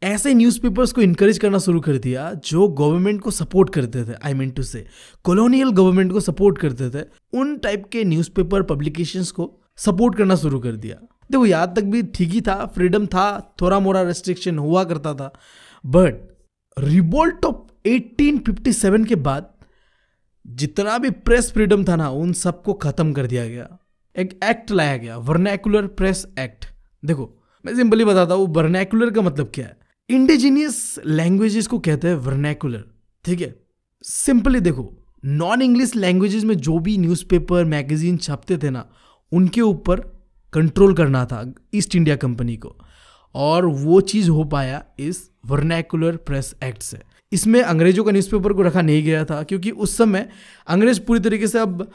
ऐसे न्यूज़पेपर्स को इनक्रेज करना शुरू कर दिया जो गवर्नमेंट को सपोर्ट करते थे I mean to say colonial government को सपोर्ट करते थे उन टाइप के न्यूज़पेपर पब्लिकेशंस को सपोर्ट करना शुरू कर दिया देखो यहाँ तक भी ठीक ही था फ्रीडम था थोड़ा मोरा रेस्ट्रिक्शन हुआ करता था बट रिबोल्ट ऑफ 1857 के बाद जितना भी प्रेस फ्रीडम था ना उन सबको ख़त्म कर दिया गया एक एक्ट लाया गया वर्नैकुलर प्रेस एक्ट देखो मैं सिंपली बताता हूँ वर्नैकुलर का मतलब क्या है इंडिजीनियस लैंग्वेजेस को कहते हैं वर्नैकुलर ठीक है सिंपली देखो नॉन इंग्लिश लैंग्वेजेस में जो भी न्यूज़पेपर मैगजीन छापते थे ना उनके ऊपर कंट्रोल करना था ईस्ट इंडिया कंपनी को और वो चीज़ हो पाया इस वर्नैकुलर प्रेस एक्ट से इसमें अंग्रेज़ों का न्यूज़पेपर को रखा नहीं गया था क्योंकि उस समय अंग्रेज़ पूरी तरीके से अब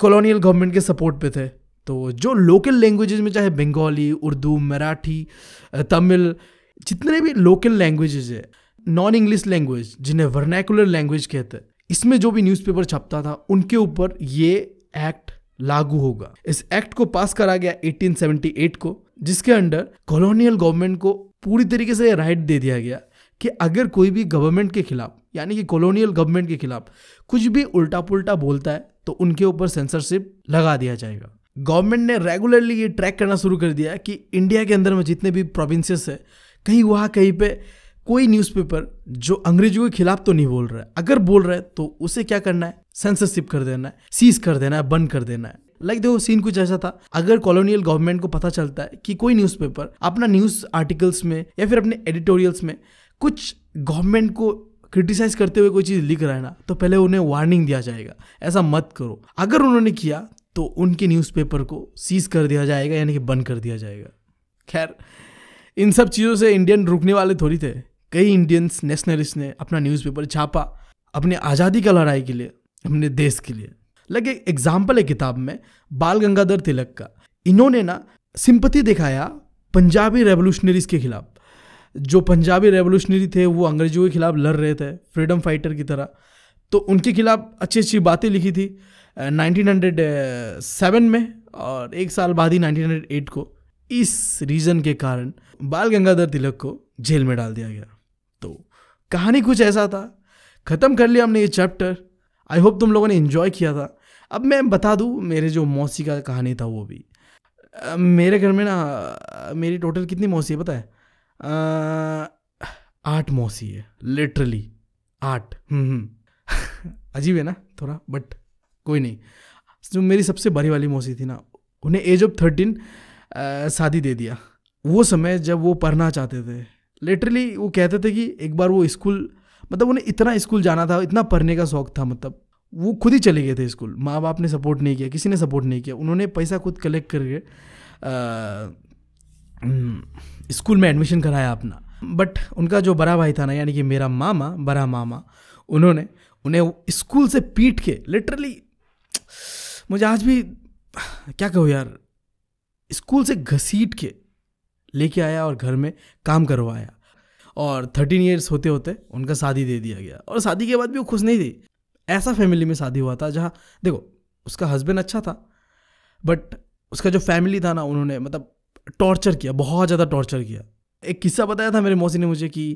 कॉलोनियल गवर्नमेंट के सपोर्ट पे थे तो जो लोकल लैंग्वेज में चाहे बंगाली उर्दू मराठी तमिल जितने भी लोकल लैंग्वेज है नॉन इंग्लिश लैंग्वेज जिन्हें वर्नैकुलर लैंग्वेज कहते हैं इसमें जो भी न्यूज़पेपर छपता था उनके ऊपर ये एक्ट लागू होगा इस एक्ट को पास करा गया 1878 को जिसके अंडर कॉलोनियल गवर्नमेंट को पूरी तरीके से राइट दे दिया गया कि अगर कोई भी गवर्नमेंट के खिलाफ यानी कि कॉलोनियल गवर्नमेंट के खिलाफ कुछ भी उल्टा पुल्टा बोलता है तो उनके ऊपर सेंसरशिप लगा दिया जाएगा गवर्नमेंट ने रेगुलरली ये ट्रैक करना शुरू कर दिया कि इंडिया के अंदर में जितने भी प्रोविंसेस है कहीं वहाँ कहीं पे कोई न्यूज़पेपर जो अंग्रेजों के खिलाफ तो नहीं बोल रहा है अगर बोल रहा है तो उसे क्या करना है सेंसरशिप कर देना है सीज कर देना है बंद कर देना है लाइक देखो सीन कुछ ऐसा था अगर कॉलोनियल गवर्नमेंट को पता चलता है कि कोई न्यूज़पेपर अपना न्यूज़ आर्टिकल्स में या फिर अपने एडिटोरियल्स में कुछ गवर्नमेंट को क्रिटिसाइज करते हुए कोई चीज़ लिख रहा है ना तो पहले उन्हें वार्निंग दिया जाएगा ऐसा मत करो अगर उन्होंने किया तो उनके न्यूज़पेपर को सीज कर दिया जाएगा यानी कि बंद कर दिया जाएगा खैर इन सब चीज़ों से इंडियन रुकने वाले थोड़ी थे कई इंडियंस नेशनलिस्ट ने अपना न्यूज़पेपर छापा अपने आज़ादी का लड़ाई के लिए अपने देश के लिए लगे एग्जाम्पल है किताब में बाल गंगाधर तिलक का इन्होंने ना सिंपति दिखाया पंजाबी रेवोल्यूशनरीज के खिलाफ जो पंजाबी रेवोल्यूशनरी थे वो अंग्रेजों के खिलाफ लड़ रहे थे फ्रीडम फाइटर की तरह तो उनके खिलाफ अच्छी अच्छी बातें लिखी थी नाइनटीन में और एक साल बाद ही नाइनटीन को इस रीज़न के कारण बाल गंगाधर तिलक को जेल में डाल दिया गया तो कहानी कुछ ऐसा था ख़त्म कर लिया हमने ये चैप्टर आई होप तुम लोगों ने इन्जॉय किया था अब मैं बता दूँ मेरे जो मौसी का कहानी था वो भी मेरे घर में ना मेरी टोटल कितनी मौसी है पता है आर्ट मौसी है लिटरली आर्ट हम्म, हम्म। अजीब है ना थोड़ा बट कोई नहीं जो मेरी सबसे बड़ी वाली मौसी थी ना उन्हें एज ऑफ थर्टीन शादी दे दिया वो समय जब वो पढ़ना चाहते थे लिटरली वो कहते थे कि एक बार वो स्कूल मतलब उन्हें इतना स्कूल जाना था इतना पढ़ने का शौक था मतलब वो खुद ही चले गए थे स्कूल माँ बाप ने सपोर्ट नहीं किया किसी ने सपोर्ट नहीं किया उन्होंने पैसा खुद कलेक्ट करके हम्म, स्कूल में एडमिशन कराया अपना बट उनका जो बड़ा भाई था ना यानी कि मेरा मामा बड़ा मामा उन्होंने उन्हें स्कूल से पीट के लिटरली मुझे आज भी क्या कहूँ यार स्कूल से घसीट के लेके आया और घर में काम करवाया और थर्टीन ईयर्स होते होते उनका शादी दे दिया गया और शादी के बाद भी वो खुश नहीं थी ऐसा फैमिली में शादी हुआ था जहाँ देखो उसका हस्बैंड अच्छा था बट उसका जो फैमिली था ना उन्होंने मतलब टॉर्चर किया बहुत ज़्यादा टॉर्चर किया एक किस्सा बताया था मेरे मौसी ने मुझे कि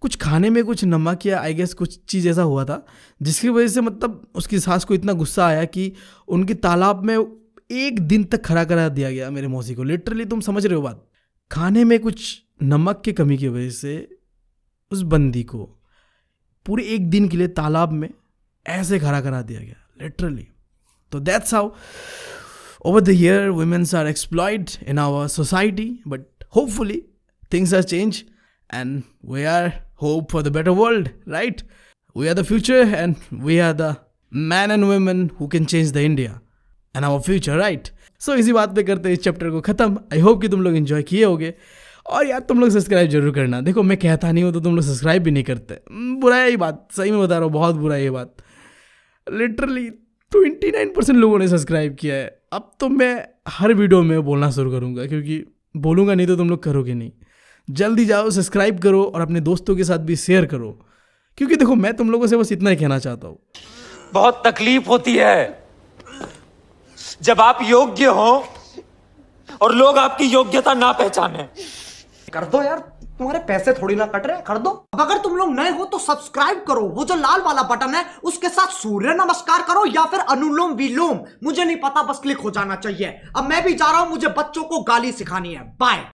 कुछ खाने में कुछ नमक या आई गेस कुछ चीज़ ऐसा हुआ था जिसकी वजह से मतलब उसकी सास को इतना गुस्सा आया कि उनके तालाब में एक दिन तक खड़ा करा दिया गया मेरे मौसी को लिटरली तुम समझ रहे हो बात खाने में कुछ नमक की कमी की वजह से उस बंदी को पूरे एक दिन के लिए तालाब में ऐसे खड़ा करा दिया गया लिटरली तो that's how Over the year, women are exploited in our society, but hopefully things are changed and we are hope for the better world, right? We are the future and we are the men and women who can change the India and our future, right? So so, इसी बात पे करते हैं इस chapter को ख़त्म I hope कि तुम लोग इन्जॉय किए होगे और यार तुम लोग सब्सक्राइब जरूर करना देखो मैं कहता नहीं हूँ तो तुम लोग सब्सक्राइब भी नहीं करते बुरा ही बात सही में बता रहा हूँ बहुत बुरा ये बात लिटरली ट्वेंटी नाइन परसेंट लोगों ने सब्सक्राइब किया है अब तो मैं हर वीडियो में बोलना शुरू करूँगा क्योंकि बोलूँगा नहीं तो तुम लोग करोगे नहीं जल्दी जाओ सब्सक्राइब करो और अपने दोस्तों के साथ भी शेयर करो क्योंकि देखो मैं तुम लोगों से बस इतना ही कहना चाहता हूँ बहुत तकलीफ होती है जब आप योग्य हो और लोग आपकी योग्यता ना पहचाने कर दो यार तुम्हारे पैसे थोड़ी ना कट रहे कर दो अब अगर तुम लोग नए हो तो सब्सक्राइब करो वो जो लाल वाला बटन है उसके साथ सूर्य नमस्कार करो या फिर अनुलोम विलोम मुझे नहीं पता बस क्लिक हो जाना चाहिए अब मैं भी जा रहा हूं मुझे बच्चों को गाली सिखानी है बाय